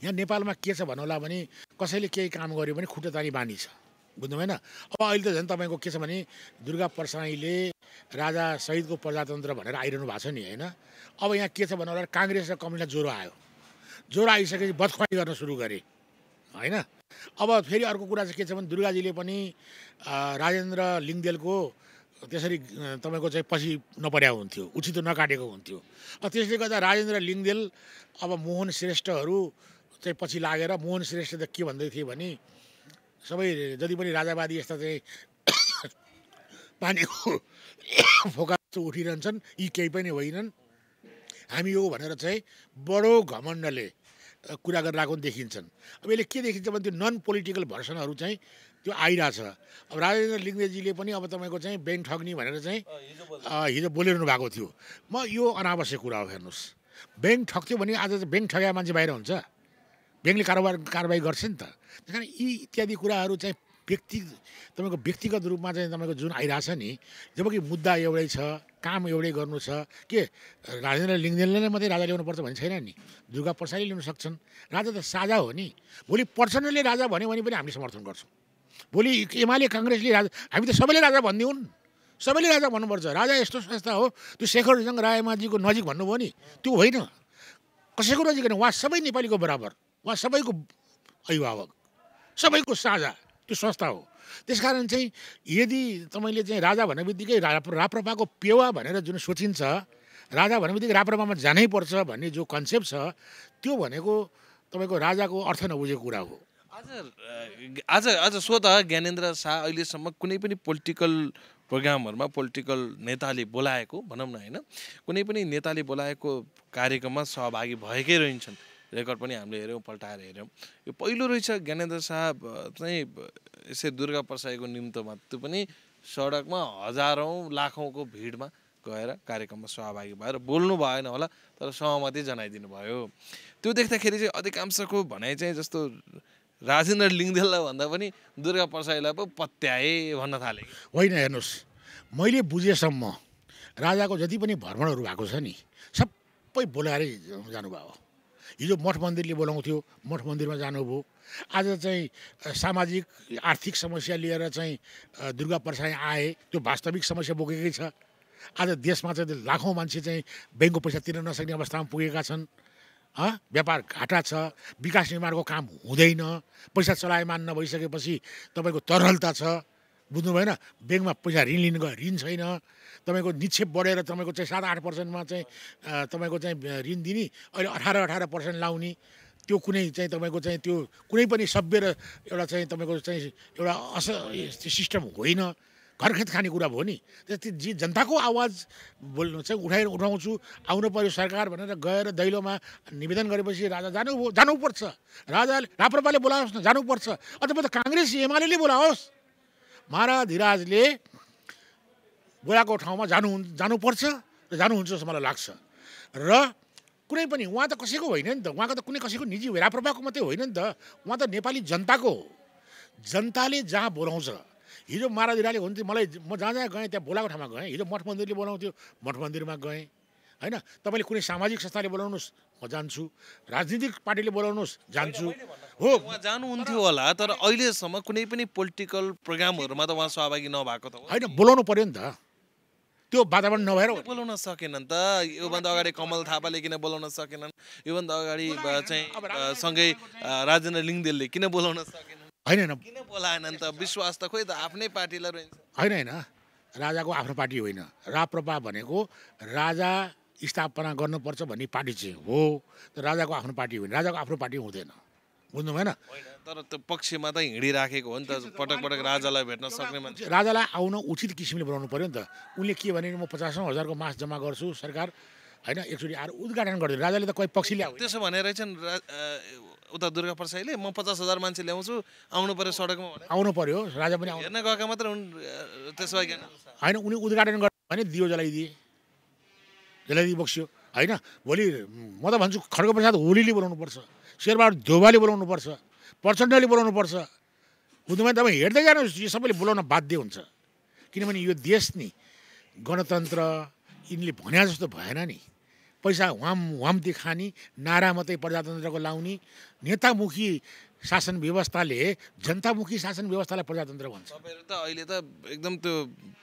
[SPEAKER 2] यहाँ नेपालमा के छ भन्नुहोला भने कसैले केही काम गर्यो भने खुट्टा तानी बानी छ बुझ्नु भएन अब अहिले त झन् तपाईँको के छ भने दुर्गा परसाईले राजा सहितको प्रजातन्त्र भनेर आइरहनु भएको छ नि होइन अब यहाँ के छ भन्नु होला काङ्ग्रेस र कम्युनिस्ट ज्वरो आयो ज्वरो आइसकेपछि बदखुवाई गर्न सुरु गरे होइन अब फेरि अर्को कुरा चाहिँ के छ भने दुर्गाजीले पनि राजेन्द्र लिङ्गदेलको त्यसरी तपाईँको चाहिँ पछि नपर्या हुन्थ्यो उचित नकाटेको हुन्थ्यो त्यसले गर्दा राजेन्द्र लिङ्गदेल अब मोहन श्रेष्ठहरू चाहिँ पछि लागेर मोहन श्रेष्ठले त के भन्दै थिए भने सबै जति पनि राजावादी यस्ता चाहिँ पानीको फोका उठिरहन्छन् यी केही पनि होइनन् हामी हो भनेर चाहिँ बडो घमण्डले कुरा गरिरहेको देखिन्छन् अब यसले के देखिन्छ भने त्यो नन पोलिटिकल भर्सनहरू चाहिँ त्यो छ अब राजेन्द्र लिङ्गेजीले पनि अब तपाईँको चाहिँ ब्याङ्क ठग्ने भनेर चाहिँ हिजो बोलिरहनु भएको थियो म यो अनावश्यक कुरा हो हेर्नुहोस् ब्याङ्क ठग्थ्यो भने आज चाहिँ ब्याङ्क ठग्या मान्छे बाहिर हुन्छ ब्याङ्कले कारोबार कारवाही गर्छ नि त त्यस कारण यी इत्यादि कुराहरू चाहिँ व्यक्ति तपाईँको व्यक्तिगत रूपमा चाहिँ तपाईँको जुन छ नि जब कि मुद्दा एउटै छ काम एउटै गर्नु छ के राजेन्द्र लिङ्गदेनले नै मात्रै राजा ल्याउनुपर्छ भन्ने छैन नि दुर्गा प्रसादले ल्याउन सक्छन् राजा त साझा हो नि भोलि प्रचण्डले राजा भन्यो भने पनि हामीले समर्थन गर्छौँ भोलि एमाले काङ्ग्रेसले राजा हामी त सबैले राजा भनिदिउन् सबैले राजा भन्नुपर्छ राजा यस्तो संस्था हो त्यो शेखर जङ्ग रायमाझीको नजिक भन्नुभयो नि त्यो होइन कसैको नजिक होइन उहाँ सबै नेपालीको बराबर उहाँ सबैको अभिभावक सबैको साझा त्यो संस्था हो त्यसकारण चाहिँ यदि तपाईँले चाहिँ राजा भन्ने बित्तिकै राप्रपाको पेवा भनेर जुन सोचिन्छ राजा भन्ने बित्तिकै राप्रपामा जानै पर्छ भन्ने जो कन्सेप्ट छ त्यो भनेको तपाईँको राजाको अर्थ नबुझेको कुरा हो आज आज आज स्वतः ज्ञानेन्द्र शाह
[SPEAKER 1] अहिलेसम्म कुनै पनि पोलिटिकल प्रोग्रामहरूमा पोलिटिकल नेताले बोलाएको भनौँ न होइन कुनै पनि नेताले बोलाएको कार्यक्रममा सहभागी भएकै रहन्छन् रेकर्ड पनि हामीले हेऱ्यौँ पल्टाएर हेऱ्यौँ यो पहिलो रहेछ ज्ञानेन्द्र साहब चाहिँ यसै दुर्गा प्रसाईको निम्तोमा त्यो पनि सडकमा हजारौँ लाखौँको भिडमा गएर कार्यक्रममा सहभागी भएर बोल्नु भएन होला तर सहमति जनाइदिनु भयो त्यो देख्दाखेरि चाहिँ अधिकांशको भनाइ चाहिँ जस्तो राजेन्द्र लिङ्गदेललाई भन्दा पनि दुर्गा प्रसाईलाई पो पत्याए भन्न थाले
[SPEAKER 2] होइन हेर्नुहोस् मैले बुझेसम्म राजाको जति पनि भ्रमणहरू भएको छ नि सबै बोलाएरै जानुभयो हिजो मठ मन्दिरले बोलाउँथ्यो मठ मन्दिरमा जानुभयो आज चाहिँ सामाजिक आर्थिक समस्या लिएर चाहिँ दुर्गा प्रसाई आए त्यो वास्तविक समस्या बोकेकै छ आज देशमा चाहिँ लाखौँ मान्छे चाहिँ ब्याङ्कको पैसा तिर्न नसक्ने अवस्थामा पुगेका छन् व्यापार घाटा छ विकास निर्माणको काम हुँदैन पैसा चलायमान नभइसकेपछि तपाईँको तरलता छ बुझ्नु भएन ब्याङ्कमा पैसा ऋण लिनु गयो ऋण छैन तपाईँको निक्षेप बढेर तपाईँको चाहिँ सात आठ पर्सेन्टमा चाहिँ तपाईँको चाहिँ ऋण दिने अहिले अठार अठार पर्सेन्ट लाउने त्यो कुनै चाहिँ तपाईँको चाहिँ त्यो कुनै पनि सभ्य र एउटा चाहिँ तपाईँको चाहिँ एउटा अस सिस्टम होइन घरखेत कुरा भयो नि त्यस्तै जे जनताको आवाज बोल्नु चाहिँ उठाएर उठाउँछु आउनु पऱ्यो सरकार भनेर गएर दैलोमा निवेदन गरेपछि राजा जानु जानुपर्छ राजाले राप्रपाले बोलाओस् न जानुपर्छ अथवा त काङ्ग्रेस एमाले बोलाओस् महाराधिराजले बोलाएको ठाउँमा जानु जानुपर्छ र जानुहुन्छ जस्तो मलाई लाग्छ र कुनै पनि उहाँ त कसैको होइन नि त उहाँको त कुनै कसैको निजी वेराप्रभाको मात्रै होइन नि त उहाँ त नेपाली जनताको हो जनताले जहाँ बोलाउँछ हिजो महाराधिराले हुन्छ मलाई म जहाँ जहाँ गएँ त्यहाँ बोलाएको ठाउँमा गएँ हिजो मठ मन्दिरले बोलाउँथ्यो मठ मन्दिरमा गएँ होइन तपाईँले कुनै सामाजिक संस्थाले बोलाउनुहोस् म जान्छु राजनीतिक पार्टीले बोलाउनुहोस् जान्छु हो उहाँ जानुहुन्थ्यो होला तर अहिलेसम्म कुनै पनि पोलिटिकल प्रोग्रामहरूमा
[SPEAKER 1] त उहाँ सहभागी नभएको त
[SPEAKER 2] होइन बोलाउनु पर्यो नि त त्यो वातावरण नभएर बोलाउन
[SPEAKER 1] सकेनन् त योभन्दा अगाडि कमल थापाले किन बोलाउन सकेनन् योभन्दा अगाडि चाहिँ सँगै राजेन्द्र
[SPEAKER 2] लिङ्गदेलले किन बोलाउन सकेनन् होइन किन किन
[SPEAKER 1] बोलाएनन् त विश्वास त खोइ त आफ्नै पार्टीलाई रहन्छ
[SPEAKER 2] होइन होइन राजाको आफ्नो पार्टी होइन राप्रपा भनेको राजा स्थापना गर्नुपर्छ भन्ने पार्टी चाहिँ हो राजाको आफ्नो पार्टी होइन राजाको आफ्नो पार्टी हुँदैन बुझ्नु भएन
[SPEAKER 1] तर त्यो पक्षमा त हिँडिराखेको हो नि त पटक पटक राजालाई भेट्न सक्ने मान्छे राजालाई
[SPEAKER 2] आउन उचित किसिमले बनाउनु पऱ्यो नि त उनले के भने म पचासौँ हजारको मास जम्मा गर्छु सरकार होइन एकचोटि आएर उद्घाटन गरिदिनु राजाले त कोही पक्षी ल्याउँछ
[SPEAKER 1] त्यसो भनेर चाहिँ उता दुर्गा प्रसाईले म पचास हजार मान्छे ल्याउँछु आउनु पऱ्यो सडकमा
[SPEAKER 2] आउनु पऱ्यो राजा पनि
[SPEAKER 1] हेर्न गएका मात्र हुन् त्यसो होइन
[SPEAKER 2] उनी उद्घाटन गर्यो भने दियो जलाइदिए त्यसलाई बक्स्यो होइन भोलि म त भन्छु खड्ग प्रसाद होलीले पर्छ शेरबहादुर धोबाले बोलाउनुपर्छ प्रचण्डले बोलाउनुपर्छ बुझ्नुभयो तपाईँ हेर्दै जानुहोस् यो सबैले बोलाउन बाध्य हुन्छ किनभने यो देश नि गणतन्त्र यिनले भन्या जस्तो भएन नि पैसा वाम वाम्ती खाने नारा मात्रै प्रजातन्त्रको लाउने नेतामुखी शासन व्यवस्थाले जनतामुखी शासन व्यवस्थालाई प्रजातन्त्र भन्छ तपाईँहरू त
[SPEAKER 1] अहिले त एकदम त्यो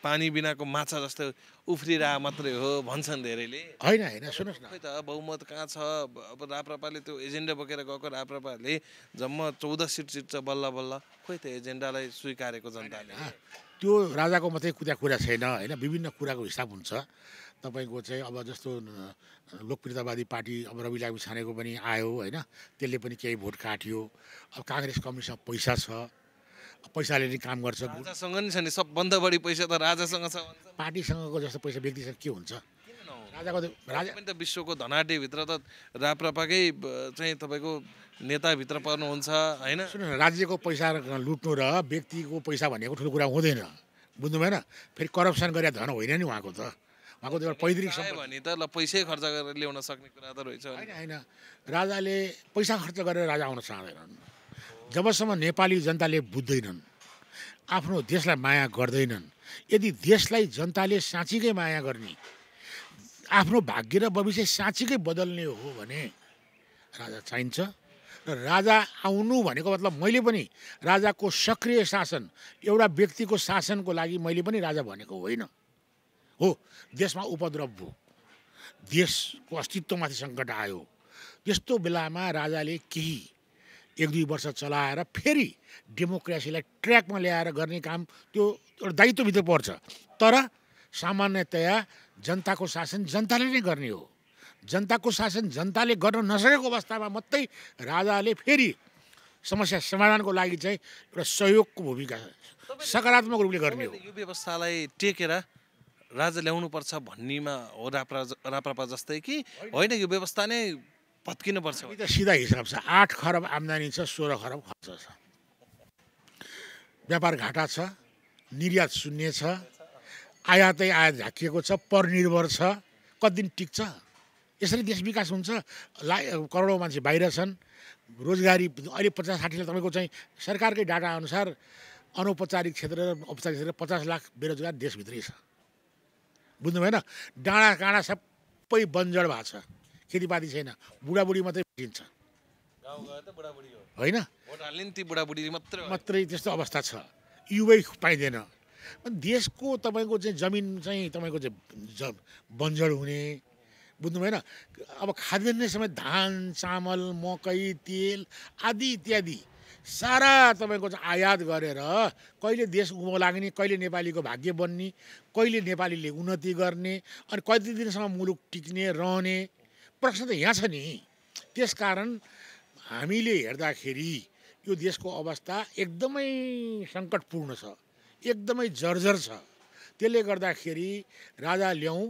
[SPEAKER 1] पानी बिनाको माछा जस्तो उफ्रिरह मात्रै हो भन्छन् धेरैले होइन होइन सुन्नुहोस् न खै त बहुमत कहाँ छ अब राप्रपाले त्यो एजेन्डा बोकेर गएको राप्रपाहरूले जम्मा चौध सिट जित्छ बल्ल बल्ल खोइ त एजेन्डालाई स्वीकारेको जनताले
[SPEAKER 2] त्यो राजाको मात्रै कुरा कुरा छैन होइन विभिन्न कुराको हिसाब हुन्छ तपाईँको चाहिँ अब जस्तो लोकप्रियतावादी पार्टी अब रवि लामी छानेको पनि आयो होइन त्यसले पनि केही भोट काट्यो अब काङ्ग्रेस कम्युनिस्टमा पैसा छ पैसाले नै काम गर्छ राजासँग
[SPEAKER 1] नि छ नि सबभन्दा बढी पैसा त राजासँग छ
[SPEAKER 2] पार्टीसँगको जस्तो पैसा व्यक्तिसँग के हुन्छ राजाको
[SPEAKER 1] राजा पनि त विश्वको धनाटेभित्र त राप्रपाकै चाहिँ तपाईँको नेताभित्र पर्नुहुन्छ होइन सुन्नु
[SPEAKER 2] राज्यको पैसा लुट्नु र व्यक्तिको पैसा भनेको ठुलो कुरा हुँदैन बुझ्नु भएन फेरि करप्सन गरेर धन होइन नि उहाँको त भएको त्यो एउटा भने
[SPEAKER 1] त ल पैसै खर्च गरेर ल्याउन सक्ने कुरा त रहेछ होइन होइन
[SPEAKER 2] राजाले पैसा खर्च गरेर राजा आउन चाहँदैनन् जबसम्म नेपाली जनताले बुझ्दैनन् आफ्नो देशलाई माया गर्दैनन् यदि देशलाई जनताले साँच्चीकै माया गर्ने आफ्नो भाग्य र भविष्य साँच्चीकै बदल्ने हो भने राजा चाहिन्छ र राजा आउनु भनेको मतलब मैले पनि राजाको सक्रिय शासन एउटा व्यक्तिको शासनको लागि मैले पनि राजा भनेको होइन हो देशमा उपद्रव भयो देशको अस्तित्वमाथि सङ्कट आयो त्यस्तो बेलामा राजाले केही एक दुई वर्ष चलाएर फेरि डेमोक्रेसीलाई ट्र्याकमा ल्याएर गर्ने काम त्यो एउटा दायित्वभित्र पर्छ तर सामान्यतया जनताको शासन जनताले नै गर्ने हो जनताको शासन जनताले गर्न नसकेको अवस्थामा मात्रै राजाले फेरि समस्या समाधानको लागि चाहिँ एउटा सहयोगको भूमिका सकारात्मक रूपले गर्ने हो
[SPEAKER 1] यो व्यवस्थालाई टेकेर राजा पर्छ भन्नेमा हो राप्रा राप्रपा जस्तै कि होइन यो व्यवस्था नै भत्किनुपर्छ सिधा हिसाब
[SPEAKER 2] छ आठ खरब आम्दानी छ सोह्र खरब खर्च छ व्यापार घाटा छ निर्यात शून्य छ आयातै आयात झाकिएको छ परनिर्भर छ कति दिन टिक्छ यसरी देश विकास हुन्छ ला करोडौँ मान्छे बाहिर छन् रोजगारी अहिले पचास साठी लाख तपाईँको चाहिँ सरकारकै डाटाअनुसार अनौपचारिक क्षेत्र र औपचारिक क्षेत्र पचास लाख बेरोजगार देशभित्रै छ बुझ्नु भएन डाँडा काँडा सबै बन्जड भएको छ खेतीपाती छैन बुढाबुढी मात्रै भेटिन्छ होइन मात्रै त्यस्तो अवस्था छ युवै पाइँदैन देशको तपाईँको चाहिँ जमिन चाहिँ तपाईँको चाहिँ बन्जड हुने बुझ्नु भएन अब खाद्यान्न समय धान चामल मकै तेल आदि इत्यादि सारा तपाईँको चाहिँ आयात गरेर कहिले देश उभो लाग्ने कहिले नेपालीको भाग्य बन्ने कहिले नेपालीले उन्नति गर्ने अनि कति दिनसम्म मुलुक टिक्ने रहने प्रश्न त यहाँ छ नि त्यस कारण हामीले हेर्दाखेरि यो देशको अवस्था एकदमै सङ्कटपूर्ण छ एकदमै जर्जर छ त्यसले गर्दाखेरि राजा ल्याउँ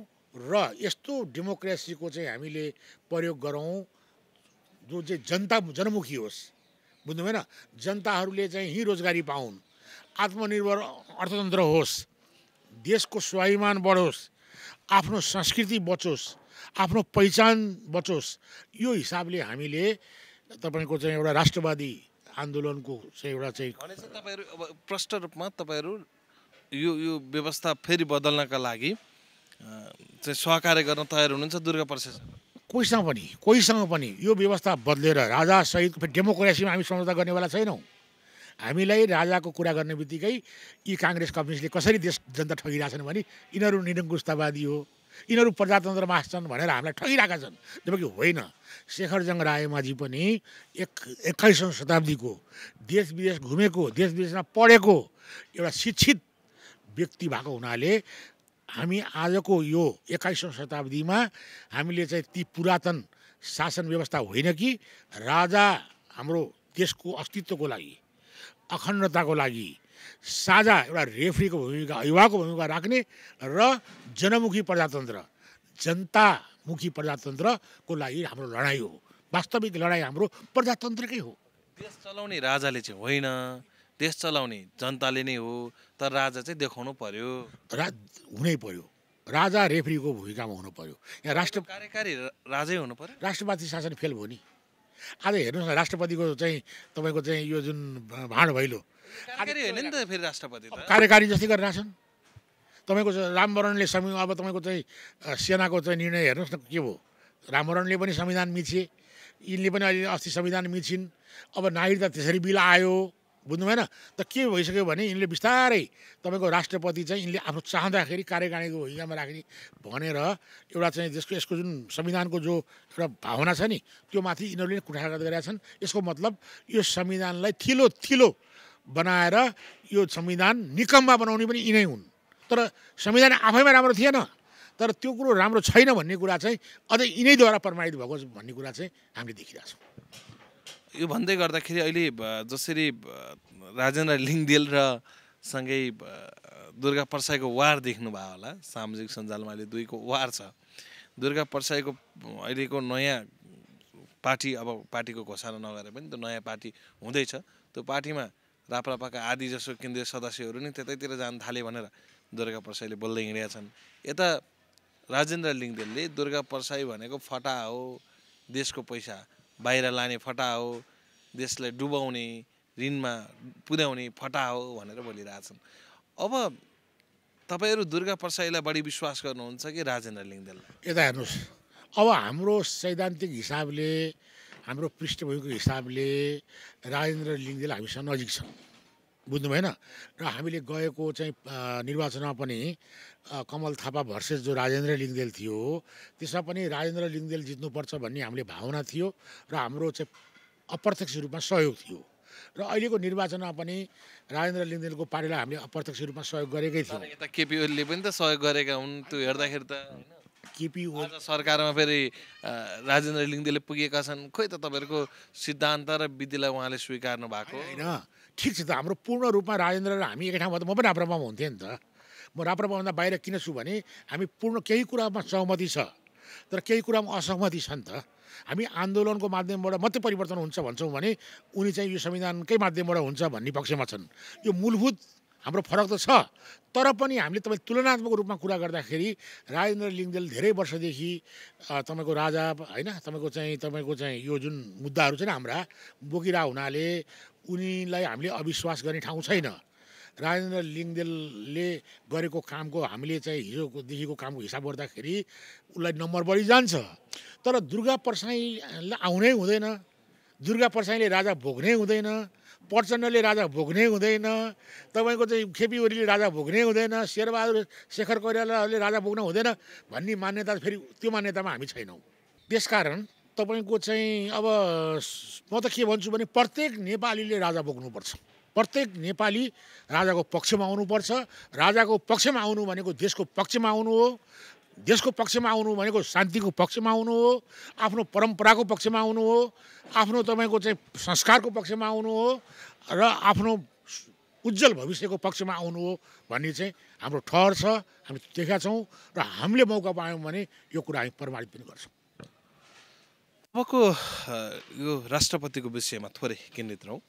[SPEAKER 2] र यस्तो डेमोक्रेसीको चाहिँ हामीले प्रयोग गरौँ जो चाहिँ जनता जनमुखी होस् बुझ्नु भएन जनताहरूले चाहिँ यहीँ रोजगारी पाउन् आत्मनिर्भर अर्थतन्त्र होस् देशको स्वाभिमान बढोस् आफ्नो संस्कृति बचोस् आफ्नो पहिचान बचोस् यो हिसाबले हामीले तपाईँको चाहिँ एउटा राष्ट्रवादी आन्दोलनको चाहिँ एउटा चाहिँ
[SPEAKER 1] तपाईँहरू अब प्रष्ट रूपमा तपाईँहरू यो यो व्यवस्था फेरि बदल्नका लागि चाहिँ सहकार्य गर्न तयार हुनुहुन्छ दुर्गा प्रशासन
[SPEAKER 2] कोहीसँग पनि कोहीसँग पनि यो व्यवस्था बदलेर राजासहित डेमोक्रेसीमा हामी सम्झौता गर्नेवाला छैनौँ हामीलाई राजाको कुरा गर्ने बित्तिकै यी काङ्ग्रेस कम्युनिस्टले कसरी देश जनता ठगिरहेछन् भने यिनीहरू निरङ्कुशतावादी हो यिनीहरू प्रजातन्त्रमा आँच्छन् भनेर हामीलाई ठगिरहेका छन् जबकि होइन शेखरजङ रायमाझी पनि एक एक्काइसौँ शताब्दीको देश विदेश घुमेको देश विदेशमा पढेको एउटा शिक्षित व्यक्ति भएको हुनाले हामी आजको यो एक्काइसौँ शताब्दीमा हामीले चाहिँ ती पुरातन शासन व्यवस्था होइन कि राजा हाम्रो देशको अस्तित्वको लागि अखण्डताको लागि साझा एउटा रेफ्रीको भूमिका युवाको भूमिका राख्ने र जनमुखी प्रजातन्त्र जनतामुखी प्रजातन्त्रको लागि हाम्रो लडाइँ हो वास्तविक लडाइँ हाम्रो प्रजातन्त्रकै हो
[SPEAKER 1] देश चलाउने राजाले चाहिँ होइन देश चलाउने जनताले नै हो तर राजा
[SPEAKER 2] चाहिँ देखाउनु पर्यो राज हुनै पर्यो राजा रेफ्रीको भूमिकामा हुनु पर्यो यहाँ राष्ट्र कार्यकारी राजै हुनु पर्यो राष्ट्रपति शासन फेल भयो नि आज हेर्नुहोस् न राष्ट्रपतिको चाहिँ तपाईँको चाहिँ यो जुन भाँड भैलो
[SPEAKER 1] होइन नि त फेरि राष्ट्रपति कार्यकारी
[SPEAKER 2] जस्तै गरेर राख्छन् तपाईँको रामवरणले अब तपाईँको चाहिँ सेनाको चाहिँ निर्णय हेर्नुहोस् न के भयो रामवरणले पनि संविधान मिचे यिनले पनि अहिले अस्ति संविधान मिचिन् अब नागरिकता त्यसरी बिल आयो बुझ्नु भएन त के भइसक्यो भने यिनले बिस्तारै तपाईँको राष्ट्रपति चाहिँ यिनले आफ्नो चाहँदाखेरि कार्यकारीको हिजामा राख्ने भनेर एउटा चाहिँ देशको यसको जुन संविधानको जो एउटा भावना छ नि त्यो माथि यिनीहरूले कुठाघात गरेका छन् यसको मतलब यो संविधानलाई थिलो थिलो बनाएर यो संविधान निकममा बनाउने पनि यिनै हुन् तर संविधान आफैमा राम्रो थिएन तर त्यो कुरो राम्रो छैन भन्ने कुरा चाहिँ अझै यिनैद्वारा प्रमाणित भएको भन्ने कुरा चाहिँ हामीले देखिरहेछौँ
[SPEAKER 1] यो भन्दै गर्दाखेरि अहिले जसरी राजेन्द्र लिङ्गदेल र सँगै दुर्गा प्रसाईको वार देख्नुभयो होला सामाजिक सञ्जालमा अहिले दुईको वार छ दुर्गा प्रसाईको अहिलेको नयाँ पार्टी अब पार्टीको घोषणा नगरे पनि त्यो नयाँ पार्टी हुँदैछ त्यो पार्टीमा राप्रापाका आदि जसो केन्द्रीय सदस्यहरू नि त्यतैतिर जान थाले भनेर दुर्गा प्रसाईले बोल्दै हिँडेका छन् यता राजेन्द्र लिङ्गदेलले दुर्गा प्रसाई भनेको फटा हो देशको पैसा बाहिर लाने फटा हो देशलाई डुबाउने ऋणमा पुर्याउने फटा हो भनेर बोलिरहेछन् अब तपाईँहरू दुर्गा प्रसाईलाई बढी विश्वास गर्नुहुन्छ कि राजेन्द्र लिङ्गदेललाई
[SPEAKER 2] यता हेर्नुहोस् अब हाम्रो सैद्धान्तिक हिसाबले हाम्रो पृष्ठभूमिको हिसाबले राजेन्द्र लिङ्गदेल हामीसँग नजिक छ बुझ्नु भएन र हामीले गएको चाहिँ निर्वाचनमा पनि कमल थापा भर्सेस जो राजेन्द्र लिङ्गदेल थियो त्यसमा पनि राजेन्द्र लिङ्गदेल जित्नुपर्छ भन्ने हामीले भावना थियो र हाम्रो चाहिँ अप्रत्यक्ष रूपमा सहयोग थियो र अहिलेको निर्वाचनमा पनि राजेन्द्र लिङ्गदेलको पार्टीलाई हामीले अप्रत्यक्ष रूपमा सहयोग गरेकै थियौँ यता
[SPEAKER 1] केपी ओलीले पनि त सहयोग गरेका हुन् त्यो हेर्दाखेरि त केपी ओली सरकारमा फेरि राजेन्द्र लिङ्गदेलले पुगेका छन् खोइ त तपाईँहरूको सिद्धान्त र विधिलाई उहाँले स्वीकार्नु भएको होइन
[SPEAKER 2] ठिक छ त हाम्रो पूर्ण रूपमा राजेन्द्र र हामी एकै ठाउँमा त म पनि आप्रमामा हुन्थेँ नि त म राप्रपाभन्दा बाहिर किन छु भने हामी पूर्ण केही कुरामा सहमति छ तर केही कुरामा असहमति छ नि त हामी आन्दोलनको माध्यमबाट मात्रै परिवर्तन हुन्छ भन्छौँ भने उनी चाहिँ यो संविधानकै माध्यमबाट हुन्छ भन्ने पक्षमा छन् यो मूलभूत हाम्रो फरक त छ तर पनि हामीले तपाईँ तुलनात्मक रूपमा कुरा गर्दाखेरि राजेन्द्र लिङ्गदेल धेरै वर्षदेखि तपाईँको राजा होइन तपाईँको चाहिँ तपाईँको चाहिँ यो जुन मुद्दाहरू छ नि हाम्रा बोकिरहेको हुनाले उनीलाई हामीले अविश्वास गर्ने ठाउँ छैन राजेन्द्र लिङ्गदेलले गरेको कामको हामीले चाहिँ देखिको कामको हिसाब गर्दाखेरि उसलाई नम्बर बढी जान्छ तर दुर्गा प्रसाईले आउनै हुँदैन दुर्गा परसाईले राजा भोग्नै हुँदैन प्रचण्डले राजा भोग्नै हुँदैन तपाईँको चाहिँ खेपी ओरीले राजा भोग्नै हुँदैन शेरबहादुर शेखर कोइरालाले राजा भोग्न हुँदैन भन्ने मान्यता फेरि त्यो मान्यतामा हामी छैनौँ त्यसकारण तपाईँको चाहिँ अब म त के भन्छु भने प्रत्येक नेपालीले राजा बोक्नुपर्छ प्रत्येक नेपाली राजाको पक्षमा आउनुपर्छ राजाको पक्षमा आउनु भनेको देशको पक्षमा आउनु हो देशको पक्षमा आउनु भनेको शान्तिको पक्षमा आउनु हो आफ्नो परम्पराको पक्षमा आउनु हो आफ्नो तपाईँको चाहिँ संस्कारको पक्षमा आउनु हो र आफ्नो उज्जवल भविष्यको पक्षमा आउनु हो भन्ने चाहिँ हाम्रो ठहर छ हामी देखेका छौँ र हामीले मौका पायौँ भने यो कुरा हामी प्रमाणित पनि गर्छौँ
[SPEAKER 1] अबको यो राष्ट्रपतिको विषयमा थोरै केन्द्रित रहौँ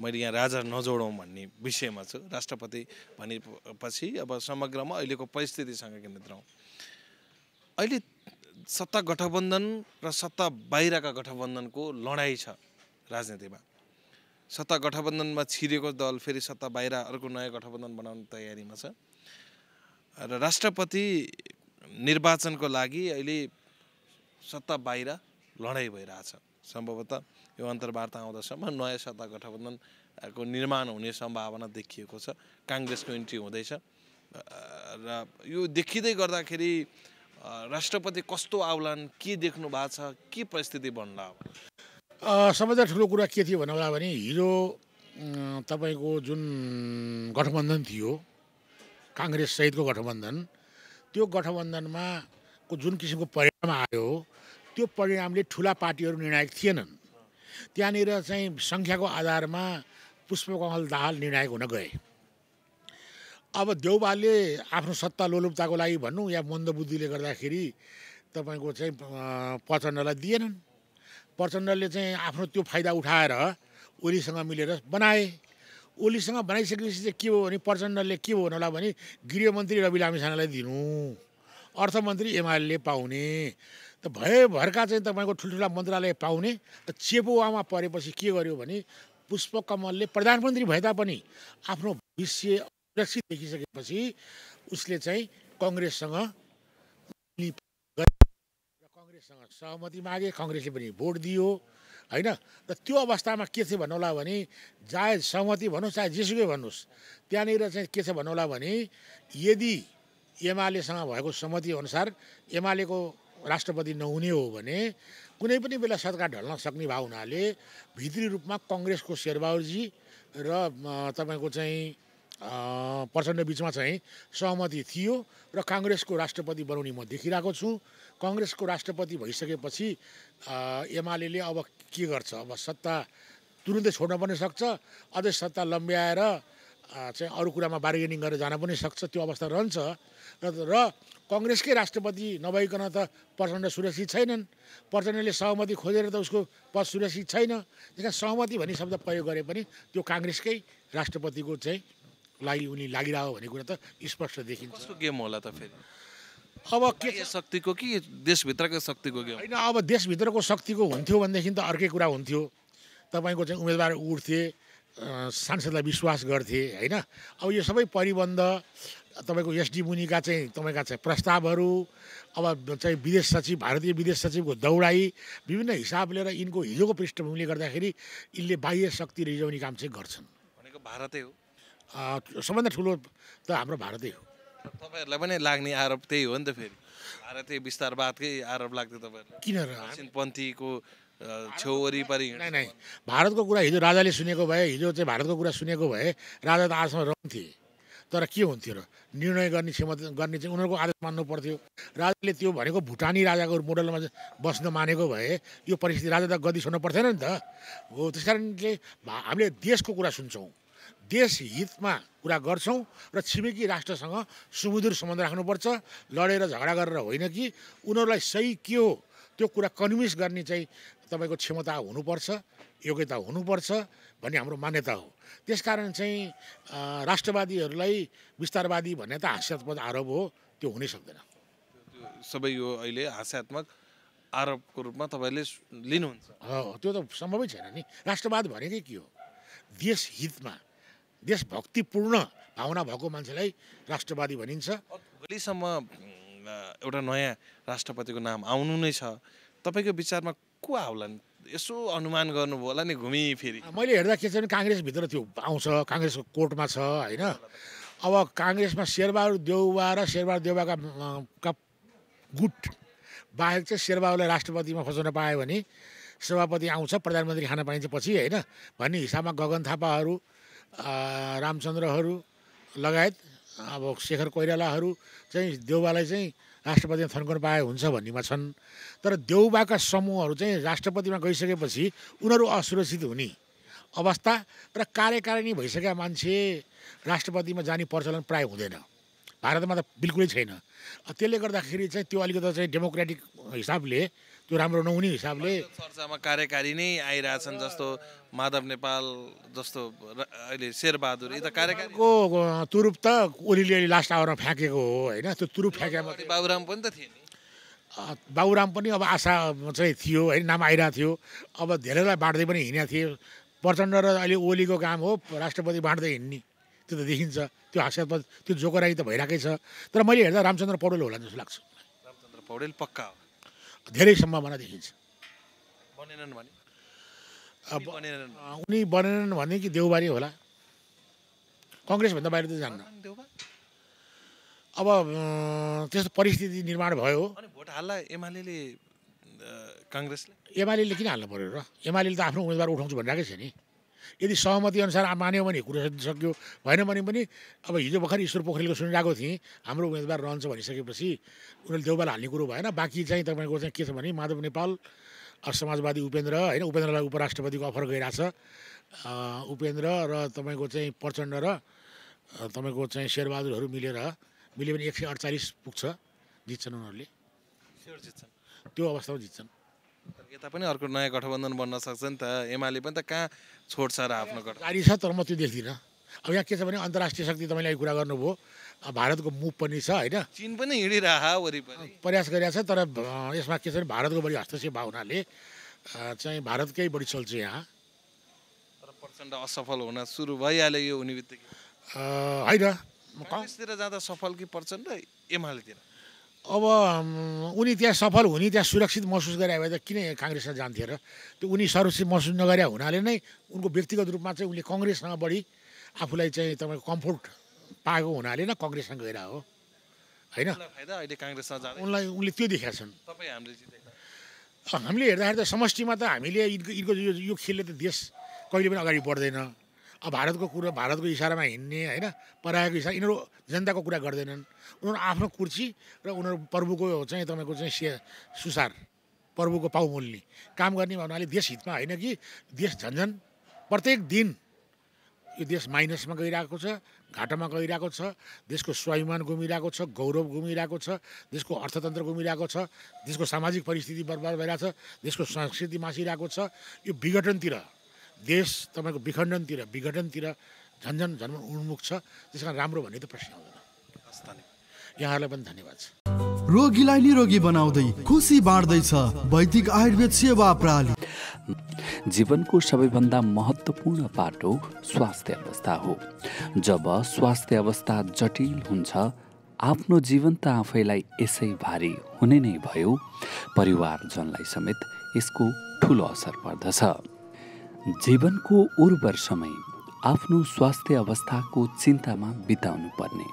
[SPEAKER 1] मैले यहाँ राजा नजोडौँ भन्ने विषयमा छु राष्ट्रपति भनेपछि अब समग्रमा अहिलेको परिस्थितिसँग केन्द्रित रहँ अहिले सत्ता गठबन्धन र सत्ता बाहिरका गठबन्धनको लडाइँ छ राजनीतिमा सत्ता गठबन्धनमा छिरेको दल फेरि सत्ता बाहिर अर्को नयाँ गठबन्धन बनाउने तयारीमा छ र राष्ट्रपति निर्वाचनको लागि अहिले सत्ता बाहिर लडाइँ भइरहेछ सम्भवतः यो अन्तर्वार्ता आउँदासम्म नयाँ सत्ता गठबन्धनको निर्माण हुने सम्भावना देखिएको छ काङ्ग्रेसको इन्ट्री हुँदैछ र यो देखिँदै गर्दाखेरि राष्ट्रपति कस्तो आउलान् के देख्नु भएको छ के परिस्थिति बन्ला
[SPEAKER 2] सबैभन्दा ठुलो कुरा के थियो भन्नुभयो भने हिजो तपाईँको जुन गठबन्धन थियो काङ्ग्रेस सहितको गठबन्धन त्यो गठबन्धनमा को जुन किसिमको परिणाम आयो त्यो परिणामले ठुला पार्टीहरू निर्णायक थिएनन् त्यहाँनिर चाहिँ सङ्ख्याको आधारमा पुष्पकमल दाहाल निर्णायक हुन गए अब देउबाले आफ्नो सत्ता लोलुपताको लागि भन्नु या मन्दबुद्धिले गर्दाखेरि तपाईँको चाहिँ प्रचण्डलाई दिएनन् प्रचण्डले चाहिँ आफ्नो त्यो फाइदा उठाएर ओलीसँग मिलेर बनाए ओलीसँग बनाइसकेपछि चाहिँ के हो भने प्रचण्डले के हो होला भने गृहमन्त्री रवि लामिछानेलाई दिनु अर्थमन्त्री एमाले पाउने त भएभरका चाहिँ तपाईँको ठुल्ठुला मन्त्रालय पाउने त चेपुवामा परेपछि के गर्यो भने पुष्पकमलले प्रधानमन्त्री भए तापनि आफ्नो भविष्य सुरक्षित देखिसकेपछि उसले चाहिँ कङ्ग्रेससँग कङ्ग्रेससँग सहमति मागे कङ्ग्रेसले पनि भोट दियो होइन र त्यो अवस्थामा के थियो भन्नुहोला भने चाहे सहमति भन्नुहोस् चाहे जेसुकै भन्नुहोस् त्यहाँनिर चाहिँ के छ भन्नुहोला भने यदि एमालेसँग भएको सहमतिअनुसार एमालेको राष्ट्रपति नहुने हो भने कुनै पनि बेला सरकार ढल्न सक्ने भाव हुनाले भित्री रूपमा कङ्ग्रेसको शेरबहादुरजी र तपाईँको चाहिँ प्रचण्ड बिचमा चाहिँ सहमति थियो र काङ्ग्रेसको राष्ट्रपति बनाउने म देखिरहेको छु कङ्ग्रेसको राष्ट्रपति भइसकेपछि एमाले अब के गर्छ अब सत्ता तुरुन्तै छोड्न पनि सक्छ अझै सत्ता लम्ब्याएर चाहिँ अरू कुरामा बार्गेनिङ गरेर जान पनि सक्छ त्यो अवस्था रहन्छ र कङ्ग्रेसकै राष्ट्रपति नभइकन त प्रचण्ड सुरक्षित छैनन् प्रचण्डले सहमति खोजेर त उसको पद सुरक्षित छैन त्यस कारण सहमति भन्ने शब्द प्रयोग गरे पनि त्यो काङ्ग्रेसकै राष्ट्रपतिको चाहिँ लागि उनी लागिरह भन्ने कुरा त स्पष्ट देखिन्छ
[SPEAKER 1] गेम होला त फेरि अब के शक्तिको कि देशभित्रको शक्तिको गेम
[SPEAKER 2] होइन अब देशभित्रको शक्तिको हुन्थ्यो भनेदेखि त अर्कै कुरा हुन्थ्यो तपाईँको चाहिँ उम्मेदवार उठ्थे सांसदलाई विश्वास गर्थे होइन अब यो सबै परिबन्ध तपाईँको एसडी मुनिका चाहिँ तपाईँका चाहिँ प्रस्तावहरू अब चाहिँ विदेश सचिव भारतीय विदेश सचिवको दौडाइ विभिन्न हिसाब लिएर यिनको हिजोको पृष्ठभूमिले गर्दाखेरि यिनले बाह्य शक्ति रिजाउने काम चाहिँ गर्छन् भनेको भारतै हो सबभन्दा ठुलो त हाम्रो भारतै हो
[SPEAKER 1] तपाईँहरूलाई पनि लाग्ने आरोप त्यही हो नि त फेरि भारतीय विस्तारवादकै आरोप लाग्थ्यो तपाईँहरूलाई किन पन्थीको छेउ वरिपरि नै नै
[SPEAKER 2] भारतको कुरा हिजो राजाले सुनेको भए हिजो चाहिँ भारतको कुरा सुनेको भए राजा त आजसम्म रहन्थे तर के हुन्थ्यो र निर्णय गर्ने क्षमता गर्ने चाहिँ उनीहरूको आदेश मान्नु पर्थ्यो राजाले त्यो भनेको भुटानी राजाको मोडलमा बस्न मानेको भए यो परिस्थिति राजा त गद्दी छोड्नु पर्थेन नि त हो त्यस कारणले हामीले देशको कुरा सुन्छौँ देश हितमा कुरा गर्छौँ र छिमेकी राष्ट्रसँग सुमधुर सम्बन्ध राख्नुपर्छ लडेर झगडा गरेर होइन कि उनीहरूलाई सही के हो त्यो कुरा कन्भिन्स गर्ने चाहिँ तपाईँको क्षमता हुनुपर्छ योग्यता हुनुपर्छ भन्ने हाम्रो मान्यता हो त्यसकारण चाहिँ राष्ट्रवादीहरूलाई विस्तारवादी भन्ने त हास्यात्मक आरोप हो त्यो हुनै सक्दैन
[SPEAKER 1] सबै यो अहिले हास्यात्मक आरोपको रूपमा तपाईँले लिनुहुन्छ
[SPEAKER 2] त्यो त सम्भवै छैन नि राष्ट्रवाद भनेकै के हो देश हितमा देशभक्तिपूर्ण भावना भएको मान्छेलाई राष्ट्रवादी भनिन्छ भोलिसम्म एउटा नयाँ राष्ट्रपतिको नाम
[SPEAKER 1] आउनु नै छ तपाईँको विचारमा को नि यसो अनुमान गर्नुभयो होला नि घुमी फेरि
[SPEAKER 2] मैले हेर्दा के छ भने काङ्ग्रेसभित्र त्यो आउँछ काङ्ग्रेसको कोर्टमा छ होइन अब काङ्ग्रेसमा शेरबहादुर देउबा र शेरबहादुर देउबाका का गुट बाहेक चाहिँ शेरबहादुरलाई राष्ट्रपतिमा खोज्न पायो भने सभापति आउँछ प्रधानमन्त्री खान पाइन्छ पछि होइन भन्ने हिसाबमा गगन थापाहरू रामचन्द्रहरू लगायत अब शेखर कोइरालाहरू चाहिँ देउबालाई चाहिँ राष्ट्रपतिमा थन्कन पाए हुन्छ भन्नेमा छन् तर देउबाका समूहहरू चाहिँ राष्ट्रपतिमा गइसकेपछि उनीहरू असुरक्षित हुने अवस्था र कार्यकारिणी भइसकेका मान्छे राष्ट्रपतिमा जाने प्रचलन प्राय हुँदैन भारतमा त बिल्कुलै छैन त्यसले गर्दाखेरि चाहिँ त्यो अलिकति चाहिँ डेमोक्रेटिक हिसाबले त्यो राम्रो नहुने हिसाबले
[SPEAKER 1] चर्चामा कार्यकारी नै आइरहेछन् जस्तो माधव नेपाल जस्तो अहिले शेरबहादुर यता कार्यकारीको
[SPEAKER 2] तुरुप त ओलीले अहिले लास्ट आवरमा फ्याँकेको हो होइन त्यो तुरुप फ्याँकेमा
[SPEAKER 1] बाबुराम पनि त थिए
[SPEAKER 2] बाबुराम पनि अब आशा चाहिँ थियो होइन नाम आइरहेको थियो अब धेरैलाई बाँड्दै पनि हिँडेको थिए प्रचण्ड र अहिले ओलीको काम हो राष्ट्रपति बाँड्दै हिँड्ने त्यो त देखिन्छ त्यो हास्यास्पद त्यो जोकोराई त भइरहेकै छ तर मैले हेर्दा रामचन्द्र पौडेल होला जस्तो लाग्छ
[SPEAKER 1] रामचन्द्र पौडेल पक्का हो
[SPEAKER 2] धेरै सम्भावना देखिन्छ बनेनन् भने अब उनी बनेनन् भने कि देउबारी होला कङ्ग्रेसभन्दा बाहिर त जान्न अब त्यस्तो परिस्थिति निर्माण भयो
[SPEAKER 1] भोट हाल्दा एमाले
[SPEAKER 2] कङ्ग्रेसले एमाले किन हाल्नु पऱ्यो र एमाले त आफ्नो उम्मेदवार उठाउँछु भनिरहेकै छ नि यदि सहमतिअनुसार मान्यो भने कुरो सकियो भएन भने पनि अब हिजो भर्खर ईश्वर पोखरेलको सुनिरहेको थिएँ हाम्रो उम्मेदवार रहन्छ भनिसकेपछि उनीहरूले देउबाल हाल्ने कुरो भएन बाँकी चाहिँ तपाईँको चाहिँ के छ भने माधव नेपाल समाजवादी उपेन्द्र होइन उपेन्द्रलाई उपराष्ट्रपतिको अफर गइरहेछ उपेन्द्र र तपाईँको चाहिँ प्रचण्ड र तपाईँको चाहिँ शेरबहादुरहरू मिलेर मिल्यो भने एक सय अडचालिस पुग्छ जित्छन् उनीहरूले त्यो अवस्थामा जित्छन्
[SPEAKER 1] यता पनि अर्को नयाँ गठबन्धन बन्न सक्छ नि त एमाले पनि त कहाँ छोड्छ र आफ्नो गाडी
[SPEAKER 2] छ तर म त्यो देख्दिनँ अब यहाँ के छ भने अन्तर्राष्ट्रिय शक्ति तपाईँले कुरा गर्नुभयो भारतको मुभ पनि छ होइन
[SPEAKER 1] चिन पनि हिँडिरह वरिपरि
[SPEAKER 2] प्रयास गरिरहेको छ तर यसमा के छ भने भारतको बढी हस्तक्षेप भएको हुनाले चाहिँ भारतकै बढी चल्छ यहाँ तर
[SPEAKER 1] प्रचण्ड असफल हुन सुरु भइहाल्यो यो हुने बित्तिकै
[SPEAKER 2] होइन
[SPEAKER 1] जाँदा सफल कि प्रचण्ड एमालेतिर
[SPEAKER 2] अब उनी त्यहाँ सफल हुने त्यहाँ सुरक्षित महसुस गरे भए त किन काङ्ग्रेसमा जान्थ्यो र त्यो उनी सुरक्षित महसुस नगरे हुनाले नै उनको व्यक्तिगत रूपमा चाहिँ उनले कङ्ग्रेससँग बढी आफूलाई चाहिँ तपाईँको कम्फोर्ट पाएको हुनाले न कङ्ग्रेससँग गएर हो होइन उनलाई उनले त्यो देखाएको छन् हामीले हेर्दाखेरि त समष्टिमा त हामीले यिनको यो खेलले त देश कहिले पनि अगाडि बढ्दैन अब भारतको कुरो भारतको इसारामा हिँड्ने होइन पराएको इसारा यिनीहरू जनताको कुरा गर्दैनन् उनीहरू आफ्नो कुर्सी र उनीहरू प्रभुको चाहिँ तपाईँको चाहिँ से सुसार प्रभुको पाउमोल्ने काम गर्ने भन्नाले देश हितमा होइन कि देश झन्झन प्रत्येक दिन यो देश माइनसमा गइरहेको छ घाटामा गइरहेको छ देशको स्वाभिमान गुमिरहेको छ गौरव गुमिरहेको छ देशको अर्थतन्त्र गुमिरहेको छ देशको सामाजिक परिस्थिति बर्बाद भइरहेको छ देशको संस्कृति मासिरहेको छ यो विघटनतिर देश तपाईँको विखण्डनतिर विघटनतिर झन्झन झन्मन उन्मुख छ त्यस कारण राम्रो भन्ने त प्रश्न आउँदैन यहाँहरूलाई पनि धन्यवाद छ
[SPEAKER 3] रोगीलाई निरोगी बनाउँदै खुसी बाँड्दैछ वैदिक आयुर्वेद सेवा प्रणाली जीवनको सबैभन्दा महत्त्वपूर्ण पाटो स्वास्थ्य अवस्था हो जब स्वास्थ्य अवस्था जटिल हुन्छ आफ्नो जीवन त आफैलाई यसै भारी हुने नै भयो परिवारजनलाई समेत यसको ठुलो असर पर्दछ जीवनको उर्वर समय आफ्नो स्वास्थ्य अवस्थाको चिन्तामा बिताउनु पर्ने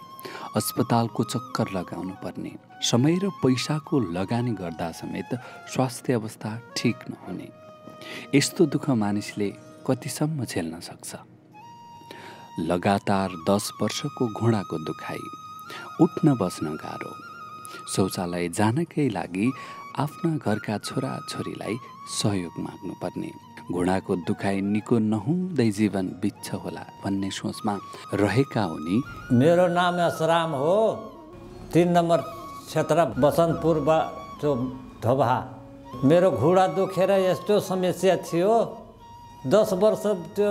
[SPEAKER 3] अस्पतालको चक्कर लगाउनु पर्ने समय र पैसाको लगानी गर्दा समेत स्वास्थ्य अवस्था ठिक नहुने यस्तो दुःख मानिसले कतिसम्म झेल्न सक्छ लगातार दस वर्षको घुँडाको दुखाइ उठ्न बस्न गाह्रो शौचालय जानकै लागि आफ्ना घरका छोरा छोरीलाई सहयोग माग्नुपर्ने घुँडाको दुखाइ निको नहुँदै जीवन बिच्छ होला भन्ने सोचमा रहेका उनी
[SPEAKER 4] मेरो नाम असराम हो तिन नम्बर क्षेत्र बसन्तपुर त्यो धोभा मेरो घुँडा दुखेर यस्तो समस्या थियो दस वर्ष त्यो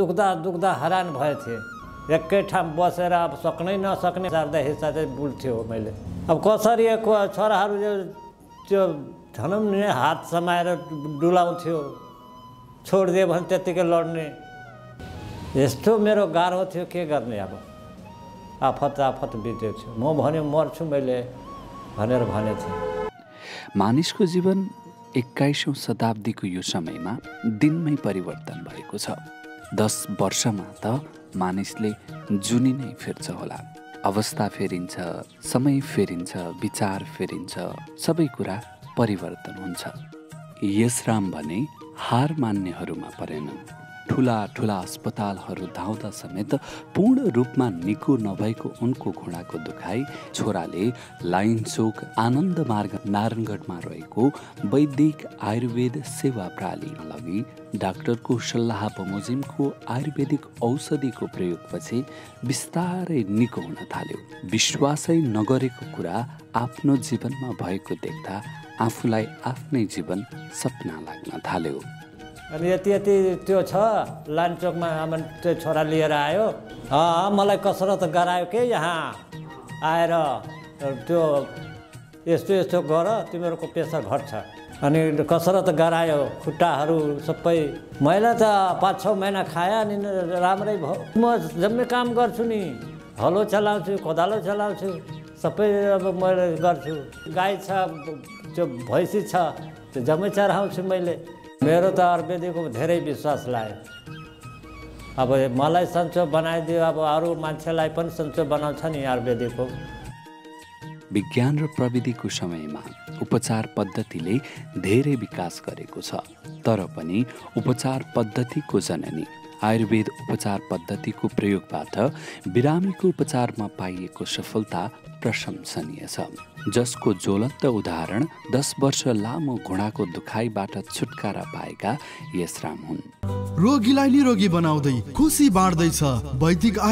[SPEAKER 4] दुख्दा दुख्दा हरान भए थिएँ एकै ठाउँ बसेर अब सक्नै नसक्ने सार्दा हिस्सा चाहिँ बुल्थ्यो मैले अब कसरी छोराहरू त्यो भनौँ नि हात समाएर डुलाउँथ्यो छोडिदियो भने त्यत्तिकै लड्ने यस्तो मेरो गाह्रो थियो के गर्ने अब आफत आफत बित्यो थियो म भने मर्छु मैले भनेर भने थिएँ
[SPEAKER 3] मानिसको जीवन एक्काइसौँ शताब्दीको यो समयमा दिनमै परिवर्तन भएको छ दस वर्षमा त मानिसले जुनी नै फेर्छ होला अवस्था फेरिन्छ समय फेरिन्छ विचार फेरिन्छ सबै कुरा परिवर्तन हुन्छ यसराम भने हार मान्नेहरूमा परेनन् ठुला ठुला अस्पतालहरू धाउँदा समेत पूर्ण रूपमा निको नभएको उनको घुँडाको दुखाइ छोराले लाइनचोक आनन्द मार्ग नारायणगढमा रहेको वैदिक आयुर्वेद सेवा प्रणालीमा लगी डाक्टरको सल्लाह बमोजिमको आयुर्वेदिक औषधिको प्रयोगपछि बिस्तारै निको हुन थाल्यो विश्वासै नगरेको कुरा आफ्नो जीवनमा भएको देख्दा आफूलाई आफ्नै जीवन सपना लाग्न थाल्यो
[SPEAKER 4] अनि यति यति त्यो छ लान्चोकमा आमा त्यो छोरा लिएर आयो मलाई कसरत गरायो के यहाँ आएर त्यो यस्तो यस्तो गर तिमीहरूको पेसा घट्छ अनि कसरत गरायो खुट्टाहरू सबै मैले त पाँच छ महिना खाएँ अनि राम्रै भयो म जम्मै काम गर्छु नि हलो चलाउँछु कोदालो चलाउँछु सबै अब मैले गर्छु गाई छ त्यो भैँसी छ त्यो जम्मै चराउँछु मैले मेरो त आयुर्वेदिकको धेरै विश्वास लाग्यो अब मलाई सन्चो बनाइदियो अब अरू मान्छेलाई पनि सन्चो बनाउँछ नि आयुर्वेदिकको
[SPEAKER 3] विज्ञान र प्रविधिको समयमा उपचार पद्धतिले धेरै विकास गरेको छ तर पनि उपचार पद्धतिको जननी आयुर्वेद उपचार पद्धतिको प्रयोगबाट बिरामीको उपचारमा पाइएको सफलता प्रशंसनीय छ जसको ज्वलन्त उदाहरण दस वर्ष लामो घुँडाको दुखाइबाट छुटकारा पाएका यस राम हुन् रोगीलाई निरोगी बनाउँदै खुसी बाँड्दैछ वैदिक